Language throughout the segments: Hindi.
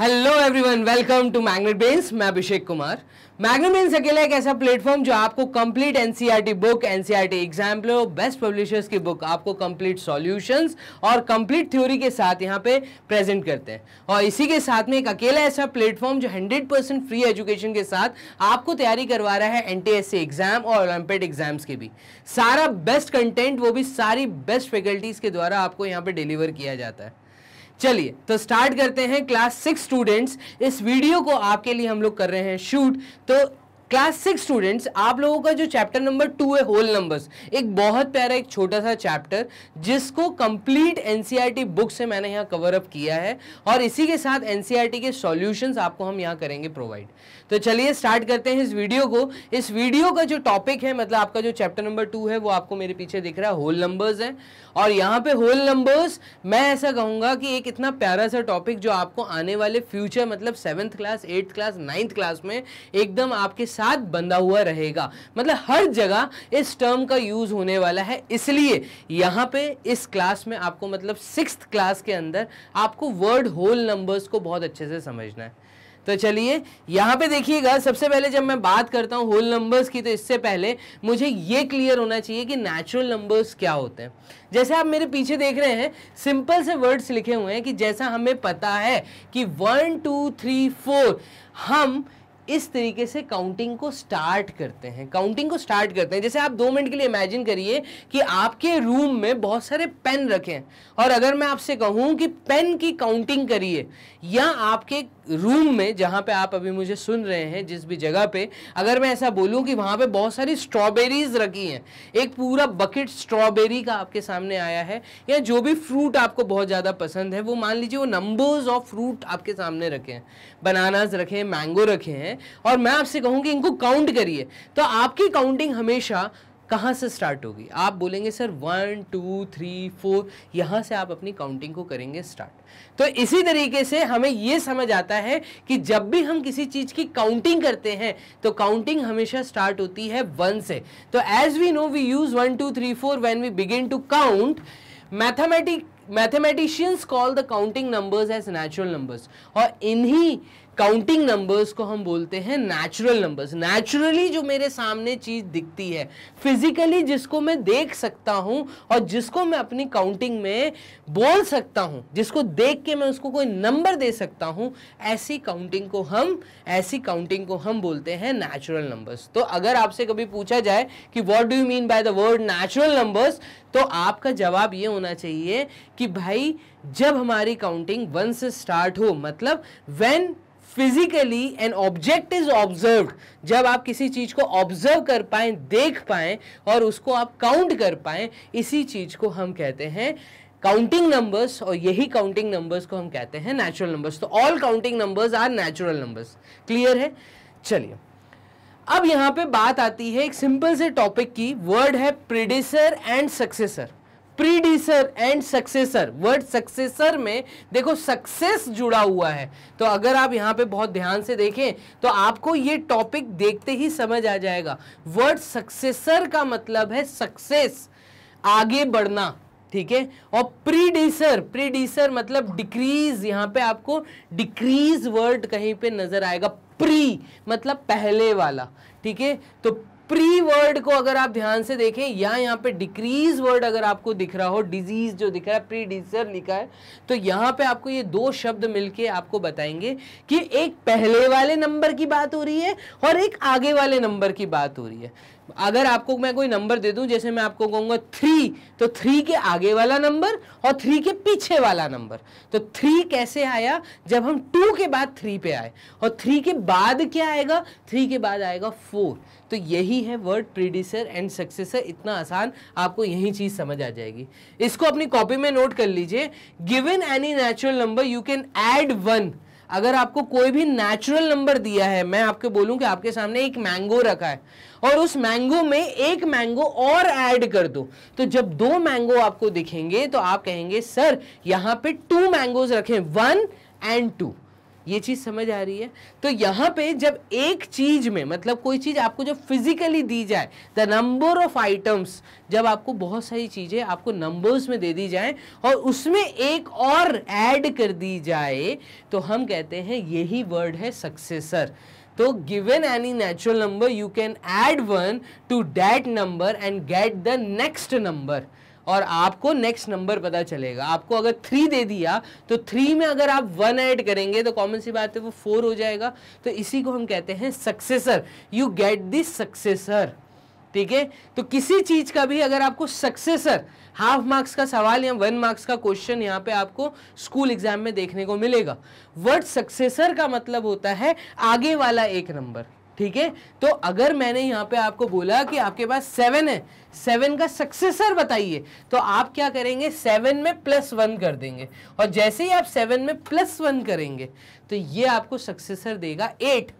Hello everyone welcome to Magnet Brains मैं अभिषेक कुमार मैग्नेट बेन्स अकेला एक ऐसा प्लेटफॉर्म जो आपको complete NCERT book NCERT exam best publishers की बुक आपको कंप्लीट सॉल्यूशंस और कंप्लीट थ्योरी के साथ यहाँ पे प्रेजेंट करते हैं और इसी के साथ में एक अकेला ऐसा प्लेटफॉर्म जो हंड्रेड फ्री एजुकेशन के साथ आपको तैयारी करवा रहा है एन एग्जाम e और ओलंपिक एग्जाम्स की भी सारा बेस्ट कंटेंट वो भी सारी बेस्ट फैकल्टीज़ के द्वारा आपको यहाँ पर डिलीवर किया जाता है चलिए तो स्टार्ट करते हैं क्लास सिक्स स्टूडेंट्स इस वीडियो को आपके लिए हम लोग कर रहे हैं शूट तो क्लास सिक्स स्टूडेंट्स आप लोगों का जो चैप्टर नंबर टू है होल नंबर्स एक बहुत प्यारा एक छोटा सा चैप्टर जिसको कंप्लीट एनसीईआरटी बुक से मैंने यहाँ कवर अप किया है और इसी के साथ एनसीईआरटी e के सॉल्यूशंस आपको हम यहाँ करेंगे प्रोवाइड तो चलिए स्टार्ट करते हैं इस वीडियो को इस वीडियो का जो टॉपिक है मतलब आपका जो चैप्टर नंबर टू है वो आपको मेरे पीछे दिख रहा है होल नंबर्स है और यहाँ पे होल नंबर्स मैं ऐसा कहूँगा कि एक इतना प्यारा सा टॉपिक जो आपको आने वाले फ्यूचर मतलब seventh class eighth class ninth class में एकदम आपके साथ बंधा हुआ रहेगा मतलब हर जगह इस टर्म का यूज़ होने वाला है इसलिए यहाँ पे इस क्लास में आपको मतलब सिक्स क्लास के अंदर आपको वर्ड होल नंबर्स को बहुत अच्छे से समझना है तो चलिए यहाँ पे देखिएगा सबसे पहले जब मैं बात करता हूँ होल नंबर्स की तो इससे पहले मुझे ये क्लियर होना चाहिए कि नेचुरल नंबर्स क्या होते हैं जैसे आप मेरे पीछे देख रहे हैं सिंपल से वर्ड्स लिखे हुए हैं कि जैसा हमें पता है कि वन टू थ्री फोर हम इस तरीके से काउंटिंग को स्टार्ट करते हैं काउंटिंग को स्टार्ट करते हैं जैसे आप दो मिनट के लिए इमेजिन करिए कि आपके रूम में बहुत सारे पेन रखे हैं और अगर मैं आपसे कहूं कि पेन की काउंटिंग करिए या आपके रूम में जहाँ पे आप अभी मुझे सुन रहे हैं जिस भी जगह पे अगर मैं ऐसा बोलूँ कि वहाँ पे बहुत सारी स्ट्रॉबेरीज रखी हैं एक पूरा बकेट स्ट्रॉबेरी का आपके सामने आया है या जो भी फ्रूट आपको बहुत ज़्यादा पसंद है वो मान लीजिए वो नंबर्स ऑफ फ्रूट आपके सामने रखे हैं बनानाज रखे हैं मैंगो रखे हैं और मैं आपसे कहूँ कि इनको काउंट करिए तो आपकी काउंटिंग हमेशा कहाँ से स्टार्ट होगी आप बोलेंगे sir one two three four यहाँ से आप अपनी काउंटिंग को करेंगे स्टार्ट तो इसी तरीके से हमें ये समझ आता है कि जब भी हम किसी चीज़ की काउंटिंग करते हैं तो काउंटिंग हमेशा स्टार्ट होती है वन से तो as we know we use one two three four when we begin to count mathematic mathematicians call the counting numbers as natural numbers और इन्हीं काउंटिंग नंबर्स को हम बोलते हैं नेचुरल नंबर्स नेचुरली जो मेरे सामने चीज़ दिखती है फिजिकली जिसको मैं देख सकता हूँ और जिसको मैं अपनी काउंटिंग में बोल सकता हूँ जिसको देख के मैं उसको कोई नंबर दे सकता हूँ ऐसी काउंटिंग को हम ऐसी काउंटिंग को हम बोलते हैं नेचुरल नंबर्स तो अगर आपसे कभी पूछा जाए कि what do you mean by the word natural numbers तो आपका जवाब ये होना चाहिए कि भाई जब हमारी काउंटिंग वन से स्टार्ट हो मतलब when physically an object is observed जब आप किसी चीज़ को ऑब्जर्व कर पाए देख पाएँ और उसको आप काउंट कर पाए इसी चीज़ को हम कहते हैं काउंटिंग नंबर्स और यही काउंटिंग नंबर्स को हम कहते हैं नेचुरल नंबर्स तो all counting numbers are natural numbers clear है चलिए अब यहाँ पे बात आती है एक सिंपल से टॉपिक की वर्ड है predecessor and successor predecessor and successor word successor में देखो सक्सेस जुड़ा हुआ है तो अगर आप यहाँ पे बहुत ध्यान से देखें तो आपको ये टॉपिक देखते ही समझ आ जाएगा वर्ड सक्सेसर का मतलब है सक्सेस आगे बढ़ना ठीक है और प्रीडीसर प्रीडीसर मतलब डिक्रीज यहाँ पे आपको डिक्रीज वर्ड कहीं पे नजर आएगा प्री मतलब पहले वाला ठीक है तो प्री वर्ड को अगर आप ध्यान से देखें या यहाँ पे डिक्रीज वर्ड अगर आपको दिख रहा हो डिजीज जो दिख रहा है प्री डिजर लिखा है तो यहाँ पे आपको ये दो शब्द मिलके आपको बताएंगे कि एक पहले वाले नंबर की बात हो रही है और एक आगे वाले नंबर की बात हो रही है अगर आपको मैं कोई नंबर दे दूं जैसे मैं आपको कहूंगा थ्री तो थ्री के आगे वाला नंबर और थ्री के पीछे वाला नंबर तो थ्री कैसे आया जब हम टू के बाद थ्री पे आए और थ्री के बाद क्या आएगा थ्री के बाद आएगा फोर तो यही है वर्ड प्रीडिसर एंड सक्सेसर इतना आसान आपको यही चीज़ समझ आ जाएगी इसको अपनी कॉपी में नोट कर लीजिए given any natural number you can add one अगर आपको कोई भी नेचुरल नंबर दिया है मैं आपके बोलूं कि आपके सामने एक मैंगो रखा है और उस मैंगो में एक मैंगो और ऐड कर दो तो जब दो मैंगो आपको दिखेंगे तो आप कहेंगे सर यहां पे टू मैंगोज रखें वन एंड टू ये चीज़ समझ आ रही है तो यहाँ पे जब एक चीज़ में मतलब कोई चीज़ आपको जब फिजिकली दी जाए द नंबर ऑफ आइटम्स जब आपको बहुत सारी चीज़ें आपको नंबर्स में दे दी जाए और उसमें एक और ऐड कर दी जाए तो हम कहते हैं यही वर्ड है सक्सेसर तो given any natural number you can add one to that number and get the next number और आपको नेक्स्ट नंबर पता चलेगा आपको अगर थ्री दे दिया तो थ्री में अगर आप वन ऐड करेंगे तो कॉमन सी बात है वो फोर हो जाएगा तो इसी को हम कहते हैं successor you get this successor ठीक है तो किसी चीज का भी अगर आपको सक्सेसर हाफ मार्क्स का सवाल या वन मार्क्स का क्वेश्चन यहाँ पे आपको स्कूल एग्जाम में देखने को मिलेगा वर्ड सक्सेसर का मतलब होता है आगे वाला एक नंबर ठीक है तो अगर मैंने यहाँ पे आपको बोला कि आपके पास सेवन है सेवन का सक्सेसर बताइए तो आप क्या करेंगे सेवन में प्लस वन कर देंगे और जैसे ही आप सेवन में प्लस वन करेंगे तो ये आपको सक्सेसर देगा एट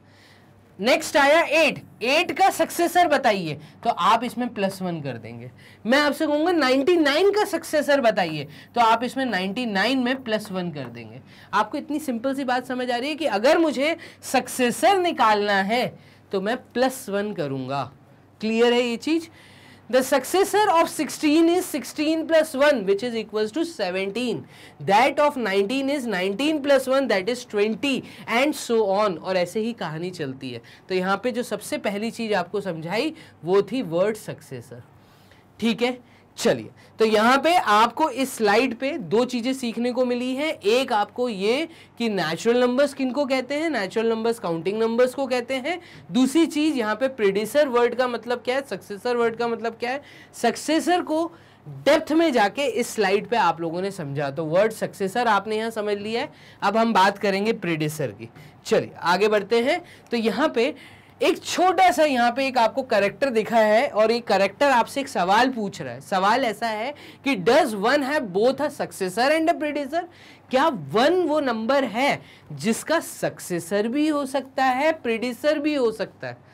नेक्स्ट आया एट एट का सक्सेसर बताइए तो आप इसमें प्लस वन कर देंगे मैं आपसे कहूंगा नाइन्टी नाइन का सक्सेसर बताइए तो आप इसमें नाइन्टी नाइन में प्लस वन कर देंगे आपको इतनी सिंपल सी बात समझ आ रही है कि अगर मुझे सक्सेसर निकालना है तो मैं प्लस वन करूँगा क्लियर है ये चीज़ The successor of 16 is 16 plus 1 which is equals to 17. That of 19 is 19 plus 1 that is 20 and so on और ऐसे ही कहानी चलती है तो यहाँ पे जो सबसे पहली चीज़ आपको समझाई वो थी वर्ड सक्सेसर ठीक है चलिए तो यहाँ पे आपको इस स्लाइड पे दो चीज़ें सीखने को मिली है एक आपको ये कि नेचुरल नंबर्स किनको कहते हैं नेचुरल नंबर्स काउंटिंग नंबर्स को कहते हैं दूसरी चीज़ यहाँ पे प्रिडिसर वर्ड का मतलब क्या है सक्सेसर वर्ड का मतलब क्या है सक्सेसर को डेप्थ में जाके इस स्लाइड पे आप लोगों ने समझा तो वर्ड सक्सेसर आपने यहाँ समझ लिया है अब हम बात करेंगे प्रिडिसर की चलिए आगे बढ़ते हैं तो यहाँ पे एक छोटा सा यहाँ पे एक आपको करेक्टर दिखा है और ये करेक्टर आपसे एक सवाल पूछ रहा है सवाल ऐसा है कि does one have both a successor and a क्या वन वो नंबर है जिसका सक्सेसर भी हो सकता है प्रेडिसर भी हो सकता है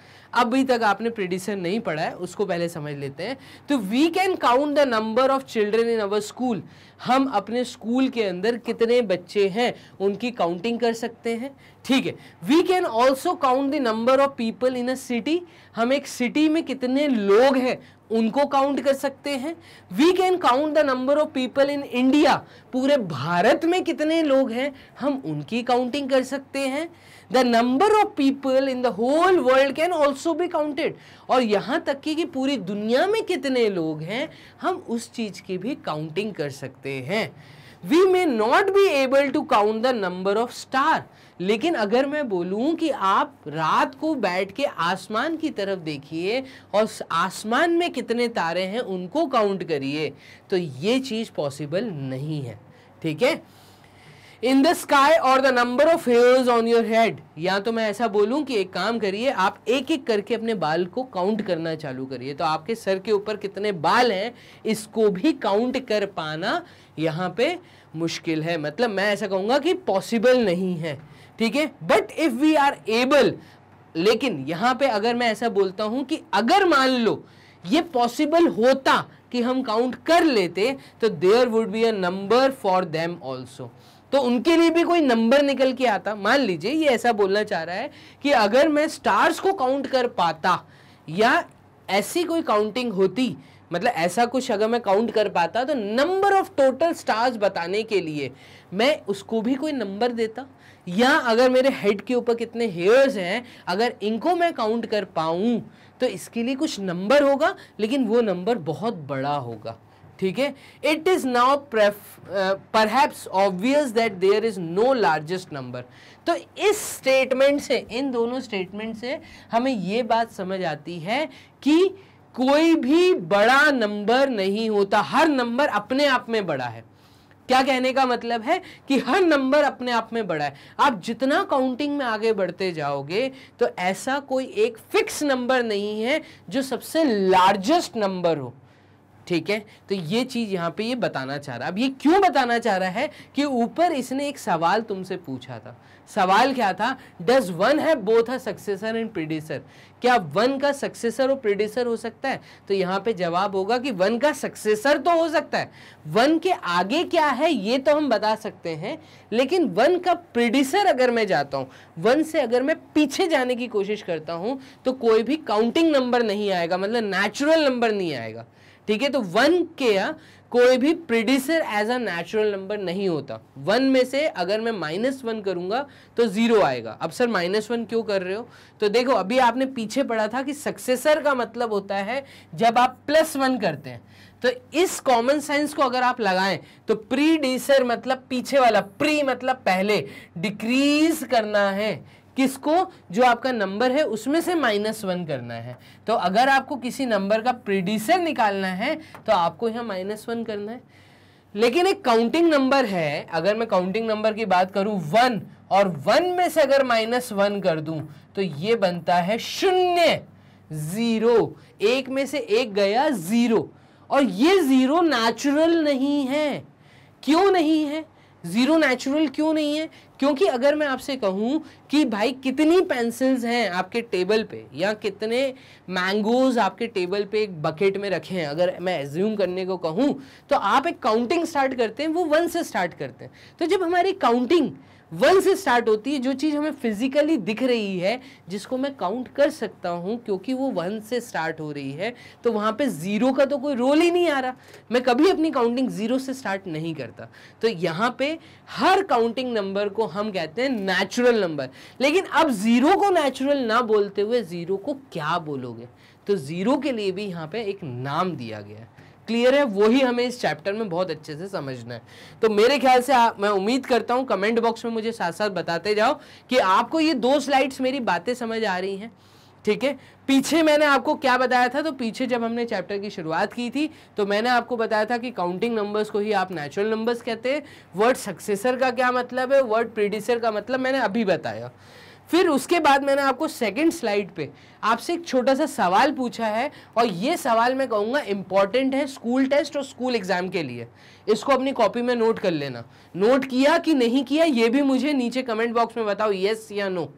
अभी तक आपने प्रेडिसर नहीं पढ़ा है उसको पहले समझ लेते हैं तो we can count the number of children in our school हम अपने स्कूल के अंदर कितने बच्चे हैं उनकी काउंटिंग कर सकते हैं ठीक है we can also count the number of people in a city हम एक सिटी में कितने लोग हैं उनको काउंट कर सकते हैं we can count the number of people in India पूरे भारत में कितने लोग हैं हम उनकी काउंटिंग कर सकते हैं the number of people in the whole world can also भी काउंटेड और यहाँ तक कि, कि पूरी दुनिया में कितने लोग हैं हम उस चीज़ की भी काउंटिंग कर सकते हैं we may not be able to count the number of star लेकिन अगर मैं बोलूँ कि आप रात को बैठ के आसमान की तरफ देखिए और आसमान में कितने तारे हैं उनको काउंट करिए तो ये चीज़ पॉसिबल नहीं है ठीक है इन द स्काई और the number of hairs on your head या तो मैं ऐसा बोलूं कि एक काम करिए आप एक एक करके अपने बाल को काउंट करना चालू करिए तो आपके सर के ऊपर कितने बाल हैं इसको भी काउंट कर पाना यहाँ पे मुश्किल है मतलब मैं ऐसा कहूँगा कि पॉसिबल नहीं है ठीक है but if we are able लेकिन यहाँ पे अगर मैं ऐसा बोलता हूं कि अगर मान लो ये पॉसिबल होता कि हम काउंट कर लेते तो there would be a number for them also तो उनके लिए भी कोई नंबर निकल के आता मान लीजिए ये ऐसा बोलना चाह रहा है कि अगर मैं स्टार्स को काउंट कर पाता या ऐसी कोई काउंटिंग होती मतलब ऐसा कुछ अगर मैं काउंट कर पाता तो नंबर ऑफ टोटल स्टार्स बताने के लिए मैं उसको भी कोई नंबर देता या अगर मेरे हेड के ऊपर कितने हेयर्स हैं अगर इनको मैं काउंट कर पाऊँ तो इसके लिए कुछ नंबर होगा लेकिन वो नंबर बहुत बड़ा होगा ठीक है it is now perhaps obvious that there is no largest number तो इस स्टेटमेंट से इन दोनों स्टेटमेंट से हमें ये बात समझ आती है कि कोई भी बड़ा नंबर नहीं होता हर नंबर अपने आप में बड़ा है क्या कहने का मतलब है कि हर नंबर अपने आप में बड़ा है आप जितना काउंटिंग में आगे बढ़ते जाओगे तो ऐसा कोई एक फिक्स नंबर नहीं है जो सबसे लार्जेस्ट नंबर हो ठीक है तो ये चीज़ यहाँ पे ये बताना चाह रहा है अब ये क्यों बताना चाह रहा है कि ऊपर इसने एक सवाल तुमसे पूछा था सवाल क्या था डज वन है बोथ है सक्सेसर एंड प्रोड्यूसर क्या वन का सक्सेसर और प्रोड्यूसर हो सकता है तो यहाँ पे जवाब होगा कि वन का सक्सेसर तो हो सकता है वन के आगे क्या है ये तो हम बता सकते हैं लेकिन वन का प्रोड्यूसर अगर मैं जाता हूँ वन से अगर मैं पीछे जाने की कोशिश करता हूँ तो कोई भी काउंटिंग नंबर नहीं आएगा मतलब नेचुरल नंबर नहीं आएगा ठीक है तो वन के हाँ, कोई भी producer as a natural number नहीं होता वन में से अगर मैं माइनस वन करूंगा तो जीरो आएगा अब सर माइनस वन क्यों कर रहे हो तो देखो अभी आपने पीछे पढ़ा था कि सक्सेसर का मतलब होता है जब आप प्लस वन करते हैं तो इस कॉमन साइंस को अगर आप लगाएं तो प्रीडिसर मतलब पीछे वाला प्री मतलब पहले डिक्रीज करना है किसको जो आपका नंबर है उसमें से माइनस वन करना है तो अगर आपको किसी नंबर का प्रिड्यूसर निकालना है तो आपको यहाँ माइनस वन करना है लेकिन एक काउंटिंग नंबर है अगर मैं काउंटिंग नंबर की बात करूं वन और वन में से अगर माइनस वन कर दूं तो ये बनता है शून्य ज़ीरो एक में से एक गया ज़ीरो और ये ज़ीरो नेचुरल नहीं है क्यों नहीं है ज़ीरो नेचुरल क्यों नहीं है क्योंकि अगर मैं आपसे कहूँ कि भाई कितनी पेंसिल्स हैं आपके टेबल पे या कितने मैंगोज आपके टेबल पे एक बकेट में रखे हैं अगर मैं एज्यूम करने को कहूँ तो आप एक काउंटिंग स्टार्ट करते हैं वो वन से स्टार्ट करते हैं तो जब हमारी काउंटिंग वन से स्टार्ट होती है जो चीज़ हमें फिजिकली दिख रही है जिसको मैं काउंट कर सकता हूँ क्योंकि वो वन से स्टार्ट हो रही है तो वहाँ पे ज़ीरो का तो कोई रोल ही नहीं आ रहा मैं कभी अपनी काउंटिंग ज़ीरो से स्टार्ट नहीं करता तो यहाँ पे हर काउंटिंग नंबर को हम कहते हैं नेचुरल नंबर लेकिन अब ज़ीरो को नेचुरल ना बोलते हुए ज़ीरो को क्या बोलोगे तो ज़ीरो के लिए भी यहाँ पर एक नाम दिया गया है क्लियर है वही हमें इस चैप्टर में बहुत अच्छे से समझना है तो मेरे ख्याल से आ, मैं उम्मीद करता हूँ कमेंट बॉक्स में मुझे साथ साथ बताते जाओ कि आपको ये दो स्लाइड्स मेरी बातें समझ आ रही हैं ठीक है पीछे मैंने आपको क्या बताया था तो पीछे जब हमने चैप्टर की शुरुआत की थी तो मैंने आपको बताया था कि काउंटिंग नंबर्स को ही आप नेचुरल नंबर्स कहते हैं वर्ड सक्सेसर का क्या मतलब है वर्ड प्रीडिसर का मतलब मैंने अभी बताया फिर उसके बाद मैंने आपको सेकंड स्लाइड पे आपसे एक छोटा सा सवाल पूछा है और ये सवाल मैं कहूँगा इम्पॉर्टेंट है स्कूल टेस्ट और स्कूल एग्ज़ाम के लिए इसको अपनी कॉपी में नोट कर लेना नोट किया कि नहीं किया ये भी मुझे नीचे कमेंट बॉक्स में बताओ येस या नो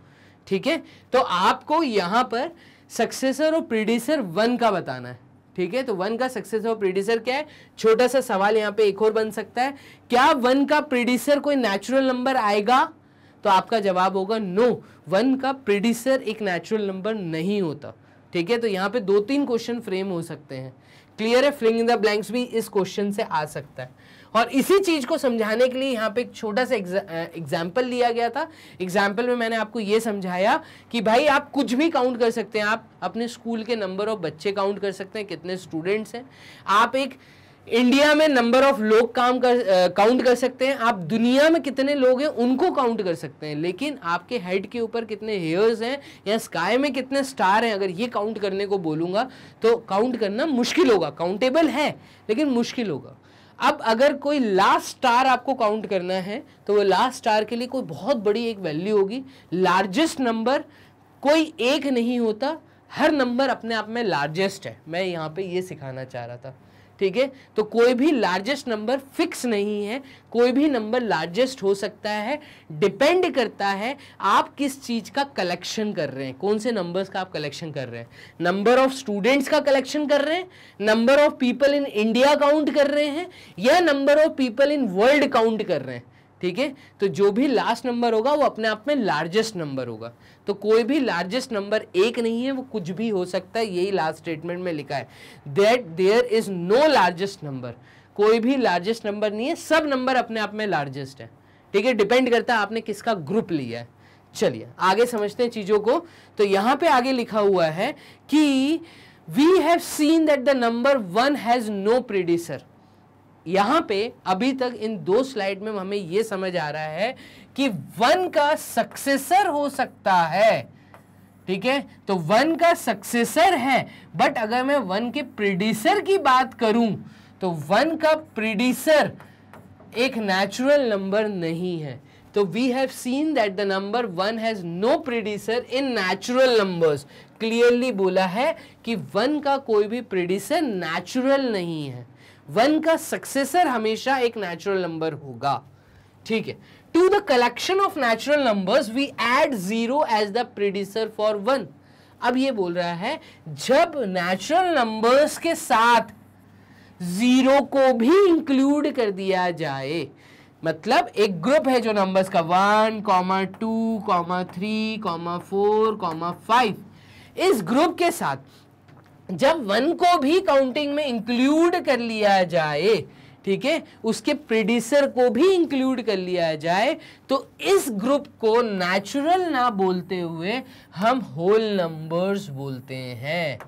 ठीक है तो आपको यहाँ पर सक्सेसर और प्रीडिसर वन का बताना है ठीक है तो वन का सक्सेसर और प्रीडिसर क्या है छोटा सा सवाल यहाँ पे एक और बन सकता है क्या वन का प्रीडिसर कोई नेचुरल नंबर आएगा तो आपका जवाब होगा नो वन का प्रिडिसर एक नेचुरल नंबर नहीं होता ठीक है तो यहाँ पे दो तीन क्वेश्चन फ्रेम हो सकते हैं क्लियर है फ्लिंग इन द ब्लैंक्स भी इस क्वेश्चन से आ सकता है और इसी चीज़ को समझाने के लिए यहाँ पे एक छोटा सा एग्जाम्पल लिया गया था एग्जाम्पल में मैंने आपको ये समझाया कि भाई आप कुछ भी काउंट कर सकते हैं आप अपने स्कूल के नंबर ऑफ बच्चे काउंट कर सकते हैं कितने स्टूडेंट्स हैं आप एक इंडिया में नंबर ऑफ लोग काम कर काउंट कर सकते हैं आप दुनिया में कितने लोग हैं उनको काउंट कर सकते हैं लेकिन आपके हेड के ऊपर कितने हेयर्स हैं या स्काई में कितने स्टार हैं अगर ये काउंट करने को बोलूँगा तो काउंट करना मुश्किल होगा काउंटेबल है लेकिन मुश्किल होगा अब अगर कोई लास्ट स्टार आपको काउंट करना है तो वो लास्ट स्टार के लिए कोई बहुत बड़ी एक वैल्यू होगी लार्जेस्ट नंबर कोई एक नहीं होता हर नंबर अपने आप में लार्जेस्ट है मैं यहाँ पे ये सिखाना चाह रहा था ठीक है तो कोई भी लार्जेस्ट नंबर फिक्स नहीं है कोई भी नंबर लार्जेस्ट हो सकता है डिपेंड करता है आप किस चीज़ का कलेक्शन कर रहे हैं कौन से नंबर्स का आप कलेक्शन कर रहे हैं नंबर ऑफ स्टूडेंट्स का कलेक्शन कर रहे हैं number of people in India count कर रहे हैं या number of people in world count कर रहे हैं ठीक है तो जो भी लास्ट नंबर होगा वो अपने आप में लार्जेस्ट नंबर होगा तो कोई भी लार्जेस्ट नंबर एक नहीं है वो कुछ भी हो सकता है यही लास्ट स्टेटमेंट में लिखा है that there is no largest number कोई भी लार्जेस्ट नंबर नहीं है सब नंबर अपने आप में लार्जेस्ट है ठीक है डिपेंड करता है आपने किसका ग्रुप लिया है चलिए आगे समझते हैं चीज़ों को तो यहाँ पे आगे लिखा हुआ है कि we have seen that the number one has no predecessor यहाँ पे अभी तक इन दो स्लाइड में हमें ये समझ आ रहा है कि वन का सक्सेसर हो सकता है ठीक है तो वन का सक्सेसर है बट अगर मैं वन के प्रिड्यूसर की बात करूं तो वन का प्रिड्यूसर एक नेचुरल नंबर नहीं है तो we have seen that the number one has no producer in natural numbers clearly बोला है कि वन का कोई भी प्रोड्यूसर नेचुरल नहीं है वन का सक्सेसर हमेशा एक नेचुरल नंबर होगा ठीक है to the collection of natural numbers we add zero as the predecessor for one अब ये बोल रहा है जब नेचुरल नंबर्स के साथ जीरो को भी इंक्लूड कर दिया जाए मतलब एक ग्रुप है जो नंबर्स का one comma two comma three comma four comma five इस ग्रुप के साथ जब वन को भी काउंटिंग में इंक्लूड कर लिया जाए ठीक है उसके प्रोड्यूसर को भी इंक्लूड कर लिया जाए तो इस ग्रुप को नेचुरल ना बोलते हुए हम होल नंबर्स बोलते हैं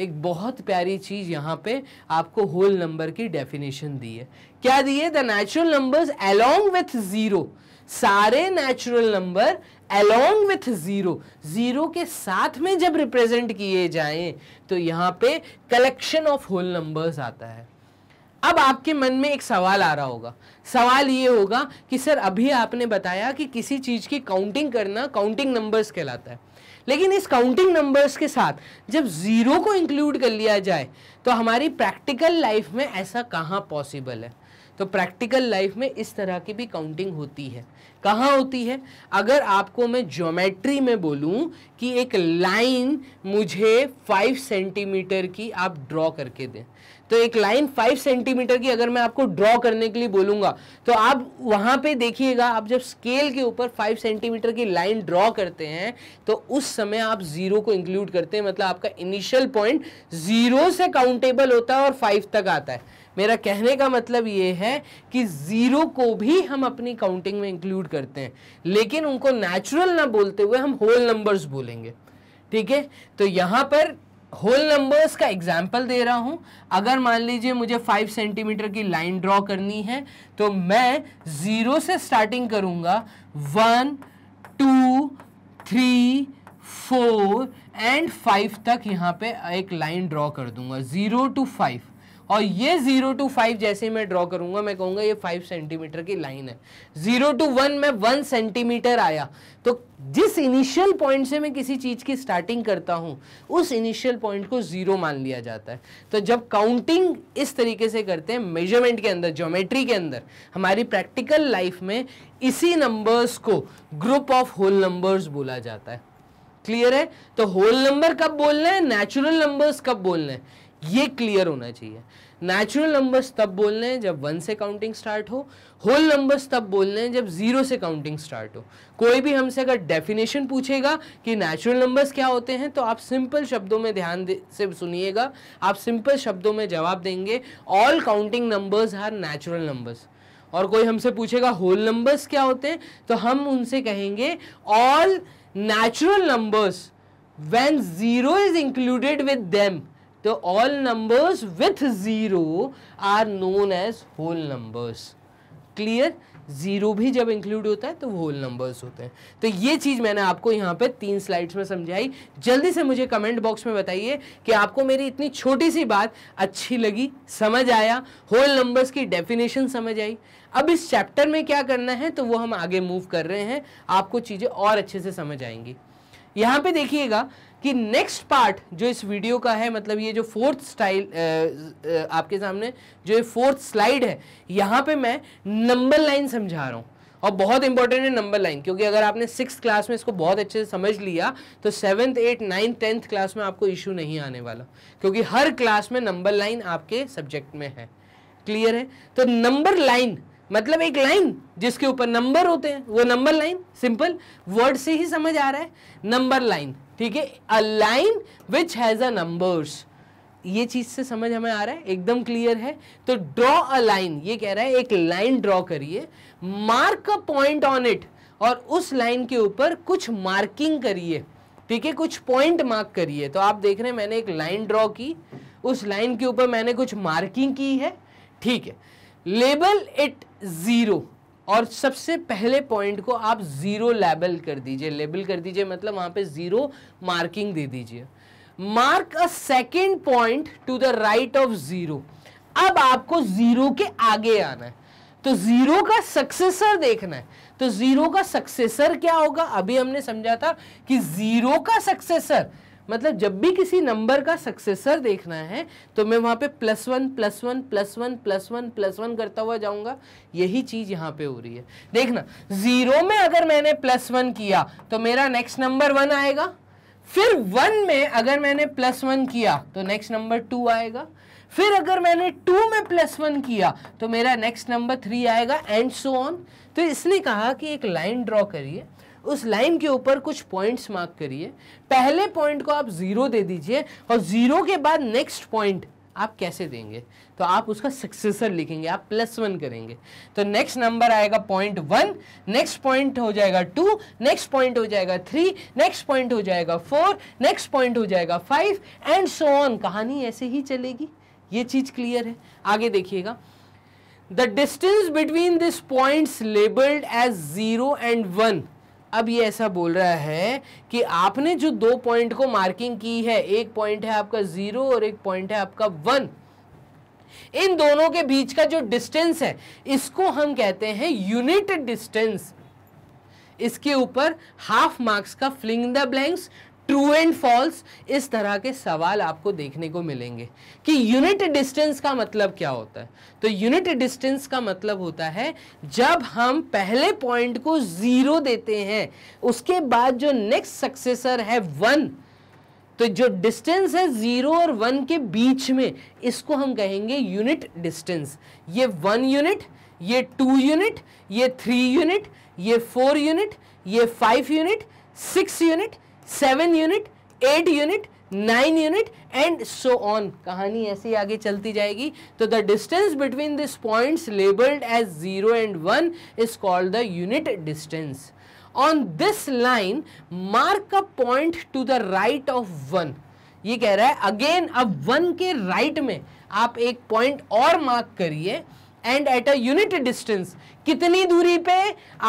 एक बहुत प्यारी चीज़ यहां पे आपको होल नंबर की डेफिनेशन दी है क्या दी है the natural numbers along with zero सारे natural number along with zero zero के साथ में जब रिप्रेजेंट किए जाएं तो यहां पे कलेक्शन ऑफ होल नंबर्स आता है अब आपके मन में एक सवाल आ रहा होगा सवाल ये होगा कि सर अभी आपने बताया कि किसी चीज़ की काउंटिंग करना काउंटिंग नंबर्स कहलाता है लेकिन इस काउंटिंग नंबर्स के साथ जब ज़ीरो को इंक्लूड कर लिया जाए तो हमारी प्रैक्टिकल लाइफ में ऐसा कहाँ पॉसिबल है तो प्रैक्टिकल लाइफ में इस तरह की भी काउंटिंग होती है कहाँ होती है अगर आपको मैं ज्योमेट्री में बोलूँ कि एक लाइन मुझे फाइव सेंटीमीटर की आप ड्रॉ करके दें तो एक लाइन फाइव सेंटीमीटर की अगर मैं आपको ड्रॉ करने के लिए बोलूँगा तो आप वहाँ पे देखिएगा आप जब स्केल के ऊपर फाइव सेंटीमीटर की लाइन ड्रॉ करते हैं तो उस समय आप ज़ीरो को इंक्लूड करते हैं मतलब आपका इनिशियल पॉइंट ज़ीरो से काउंटेबल होता है और फाइव तक आता है मेरा कहने का मतलब ये है कि ज़ीरो को भी हम अपनी काउंटिंग में इंक्लूड करते हैं लेकिन उनको नेचुरल ना बोलते हुए हम होल नंबर्स बोलेंगे ठीक है तो यहाँ पर होल नंबर्स का एग्जाम्पल दे रहा हूँ अगर मान लीजिए मुझे फाइव सेंटीमीटर की लाइन ड्रॉ करनी है तो मैं ज़ीरो से स्टार्टिंग करूँगा one two three four and five तक यहाँ पे एक लाइन ड्रॉ कर दूंगा ज़ीरो टू फाइव और ये जीरो टू फाइव जैसे मैं ड्रॉ करूंगा मैं कहूंगा ये फाइव सेंटीमीटर की लाइन है जीरो टू वन में वन सेंटीमीटर आया तो जिस इनिशियल पॉइंट से मैं किसी चीज की स्टार्टिंग करता हूं उस इनिशियल पॉइंट को जीरो मान लिया जाता है तो जब काउंटिंग इस तरीके से करते हैं मेजरमेंट के अंदर ज्योमेट्री के अंदर हमारी प्रैक्टिकल लाइफ में इसी नंबर्स को ग्रुप ऑफ होल नंबर्स बोला जाता है क्लियर है तो होल नंबर कब बोलना है नेचुरल नंबर्स कब बोलना है ये क्लियर होना चाहिए नेचुरल नंबर्स तब बोलने हैं जब वन से काउंटिंग स्टार्ट हो होल नंबर्स तब बोलने हैं जब जीरो से काउंटिंग स्टार्ट हो कोई भी हमसे अगर डेफिनेशन पूछेगा कि नेचुरल नंबर्स क्या होते हैं तो आप सिंपल शब्दों में ध्यान से सुनिएगा आप सिंपल शब्दों में जवाब देंगे all counting numbers are natural numbers और कोई हमसे पूछेगा होल नंबर्स क्या होते हैं तो हम उनसे कहेंगे all natural numbers when zero is included with them तो all numbers with zero are known as whole numbers clear zero भी जब इंक्लूड होता है तो होल नंबर्स होते हैं तो ये चीज़ मैंने आपको यहाँ पे तीन स्लाइड्स में समझाई जल्दी से मुझे कमेंट बॉक्स में बताइए कि आपको मेरी इतनी छोटी सी बात अच्छी लगी समझ आया होल नंबर्स की डेफिनेशन समझ आई अब इस चैप्टर में क्या करना है तो वो हम आगे मूव कर रहे हैं आपको चीज़ें और अच्छे से समझ आएंगी यहाँ पे देखिएगा कि नेक्स्ट पार्ट जो इस वीडियो का है मतलब ये जो फोर्थ स्टाइल आपके सामने जो ये फोर्थ स्लाइड है यहाँ पे मैं नंबर लाइन समझा रहा हूँ और बहुत इंपॉर्टेंट है नंबर लाइन क्योंकि अगर आपने सिक्स क्लास में इसको बहुत अच्छे से समझ लिया तो seventh eight ninth tenth class में आपको इश्यू नहीं आने वाला क्योंकि हर क्लास में नंबर लाइन आपके सब्जेक्ट में है क्लियर है तो नंबर लाइन मतलब एक लाइन जिसके ऊपर नंबर होते हैं वो नंबर लाइन सिंपल वर्ड से ही समझ आ रहा है नंबर लाइन ठीक है a line which has a numbers ये चीज़ से समझ हमें आ रहा है एकदम क्लियर है तो ड्रॉ अ लाइन ये कह रहा है एक लाइन ड्रॉ करिए mark a point on it और उस लाइन के ऊपर कुछ मार्किंग करिए ठीक है कुछ पॉइंट मार्क करिए तो आप देख रहे हैं मैंने एक लाइन ड्रॉ की उस लाइन के ऊपर मैंने कुछ मार्किंग की है ठीक है लेबल इट ज़ीरो और सबसे पहले पॉइंट को आप ज़ीरो लेबल कर दीजिए लेबल कर दीजिए मतलब वहां पे ज़ीरो मार्किंग दे दीजिए mark a second point to the right of zero अब आपको ज़ीरो के आगे आना है तो ज़ीरो का सक्सेसर देखना है तो ज़ीरो का सक्सेसर क्या होगा अभी हमने समझा था कि ज़ीरो का सक्सेसर मतलब जब भी किसी नंबर का सक्सेसर देखना है तो मैं वहाँ पे plus one plus one plus one plus one plus one करता हुआ जाऊँगा यही चीज़ यहाँ पे हो रही है देखना ज़ीरो में अगर मैंने प्लस वन किया तो मेरा नेक्स्ट नंबर वन आएगा फिर वन में अगर मैंने प्लस वन किया तो नेक्स्ट नंबर टू आएगा फिर अगर मैंने टू में प्लस वन किया तो मेरा नेक्स्ट नंबर थ्री आएगा एंड सो ऑन तो इसने कहा कि एक लाइन ड्रॉ करिए उस लाइन के ऊपर कुछ पॉइंट्स मार्क करिए पहले पॉइंट को आप ज़ीरो दे दीजिए और ज़ीरो के बाद नेक्स्ट पॉइंट आप कैसे देंगे तो आप उसका सक्सेसर लिखेंगे आप प्लस वन करेंगे तो नेक्स्ट नंबर आएगा पॉइंट वन नेक्स्ट पॉइंट हो जाएगा टू नेक्स्ट पॉइंट हो जाएगा थ्री नेक्स्ट पॉइंट हो जाएगा फोर नेक्स्ट पॉइंट हो जाएगा फाइव एंड सो ऑन कहानी ऐसे ही चलेगी ये चीज़ क्लियर है आगे देखिएगा the distance between this point labelled as zero and one अब ये ऐसा बोल रहा है कि आपने जो दो पॉइंट को मार्किंग की है एक पॉइंट है आपका जीरो और एक पॉइंट है आपका वन इन दोनों के बीच का जो डिस्टेंस है इसको हम कहते हैं यूनिट डिस्टेंस इसके ऊपर हाफ मार्क्स का fill in the blanks true and false इस तरह के सवाल आपको देखने को मिलेंगे कि यूनिट डिस्टेंस का मतलब क्या होता है तो यूनिट डिस्टेंस का मतलब होता है जब हम पहले पॉइंट को ज़ीरो देते हैं उसके बाद जो नेक्स्ट सक्सेसर है वन तो जो डिस्टेंस है ज़ीरो और वन के बीच में इसको हम कहेंगे यूनिट डिस्टेंस ये वन यूनिट ये टू यूनिट ये थ्री यूनिट ये फोर यूनिट ये five unit six unit seven unit eight unit nine unit and so on कहानी ऐसे ही आगे चलती जाएगी तो the distance between this points labelled as zero and one is called the unit distance on this line mark a point to the right of one ये कह रहा है अगेन अब वन के राइट right में आप एक पॉइंट और मार्क करिए and at a unit distance कितनी दूरी पे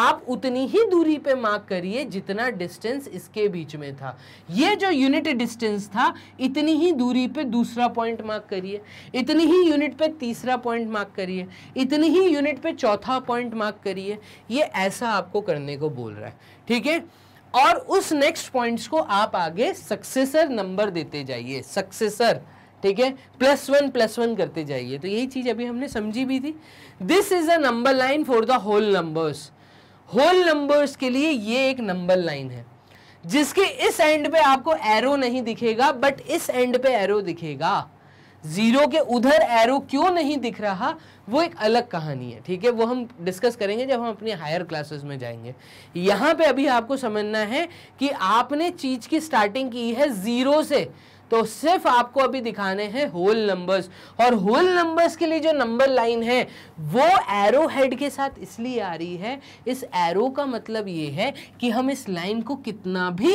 आप उतनी ही दूरी पे मार्क करिए जितना डिस्टेंस इसके बीच में था ये जो यूनिट डिस्टेंस था इतनी ही दूरी पे दूसरा पॉइंट मार्क करिए इतनी ही यूनिट पे तीसरा पॉइंट मार्क करिए इतनी ही यूनिट पे चौथा पॉइंट मार्क करिए ये ऐसा आपको करने को बोल रहा है ठीक है और उस नेक्स्ट पॉइंट्स को आप आगे सक्सेसर नंबर देते जाइए सक्सेसर ठीक है प्लस वन प्लस वन करते जाइए तो यही चीज़ अभी हमने समझी भी थी this is a number line for the whole numbers whole numbers के लिए ये एक नंबर लाइन है जिसके इस एंड पे आपको एरो नहीं दिखेगा बट इस एंड पे एरो दिखेगा जीरो के उधर एरो क्यों नहीं दिख रहा वो एक अलग कहानी है ठीक है वो हम डिस्कस करेंगे जब हम अपनी हायर क्लासेस में जाएंगे यहां पे अभी आपको समझना है कि आपने चीज की स्टार्टिंग की है जीरो से तो सिर्फ आपको अभी दिखाने हैं होल नंबर्स और होल नंबर्स के लिए जो नंबर लाइन है वो एरो हेड के साथ इसलिए आ रही है इस एरो का मतलब ये है कि हम इस लाइन को कितना भी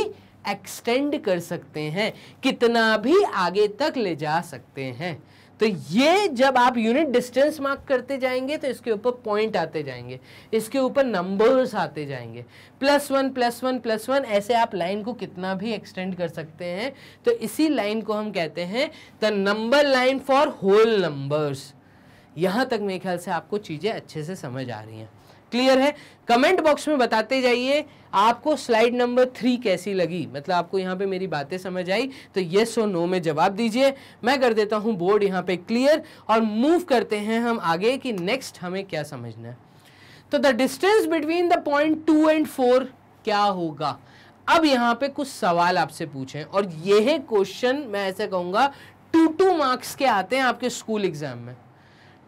एक्सटेंड कर सकते हैं कितना भी आगे तक ले जा सकते हैं तो ये जब आप यूनिट डिस्टेंस मार्क करते जाएंगे तो इसके ऊपर पॉइंट आते जाएंगे इसके ऊपर नंबर्स आते जाएंगे plus one plus one plus one ऐसे आप लाइन को कितना भी एक्सटेंड कर सकते हैं तो इसी लाइन को हम कहते हैं the number line for whole numbers यहाँ तक मेरे ख्याल से आपको चीज़ें अच्छे से समझ आ रही हैं क्लियर है कमेंट बॉक्स में बताते जाइए आपको स्लाइड नंबर थ्री कैसी लगी मतलब आपको यहाँ पे मेरी बातें समझ आई तो येस और नो में जवाब दीजिए मैं कर देता हूँ बोर्ड यहाँ पे क्लियर और मूव करते हैं हम आगे कि नेक्स्ट हमें क्या समझना है तो the distance between the point two and four क्या होगा अब यहाँ पे कुछ सवाल आपसे पूछें और यह क्वेश्चन मैं ऐसे कहूँगा टू टू मार्क्स के आते हैं आपके स्कूल एग्जाम में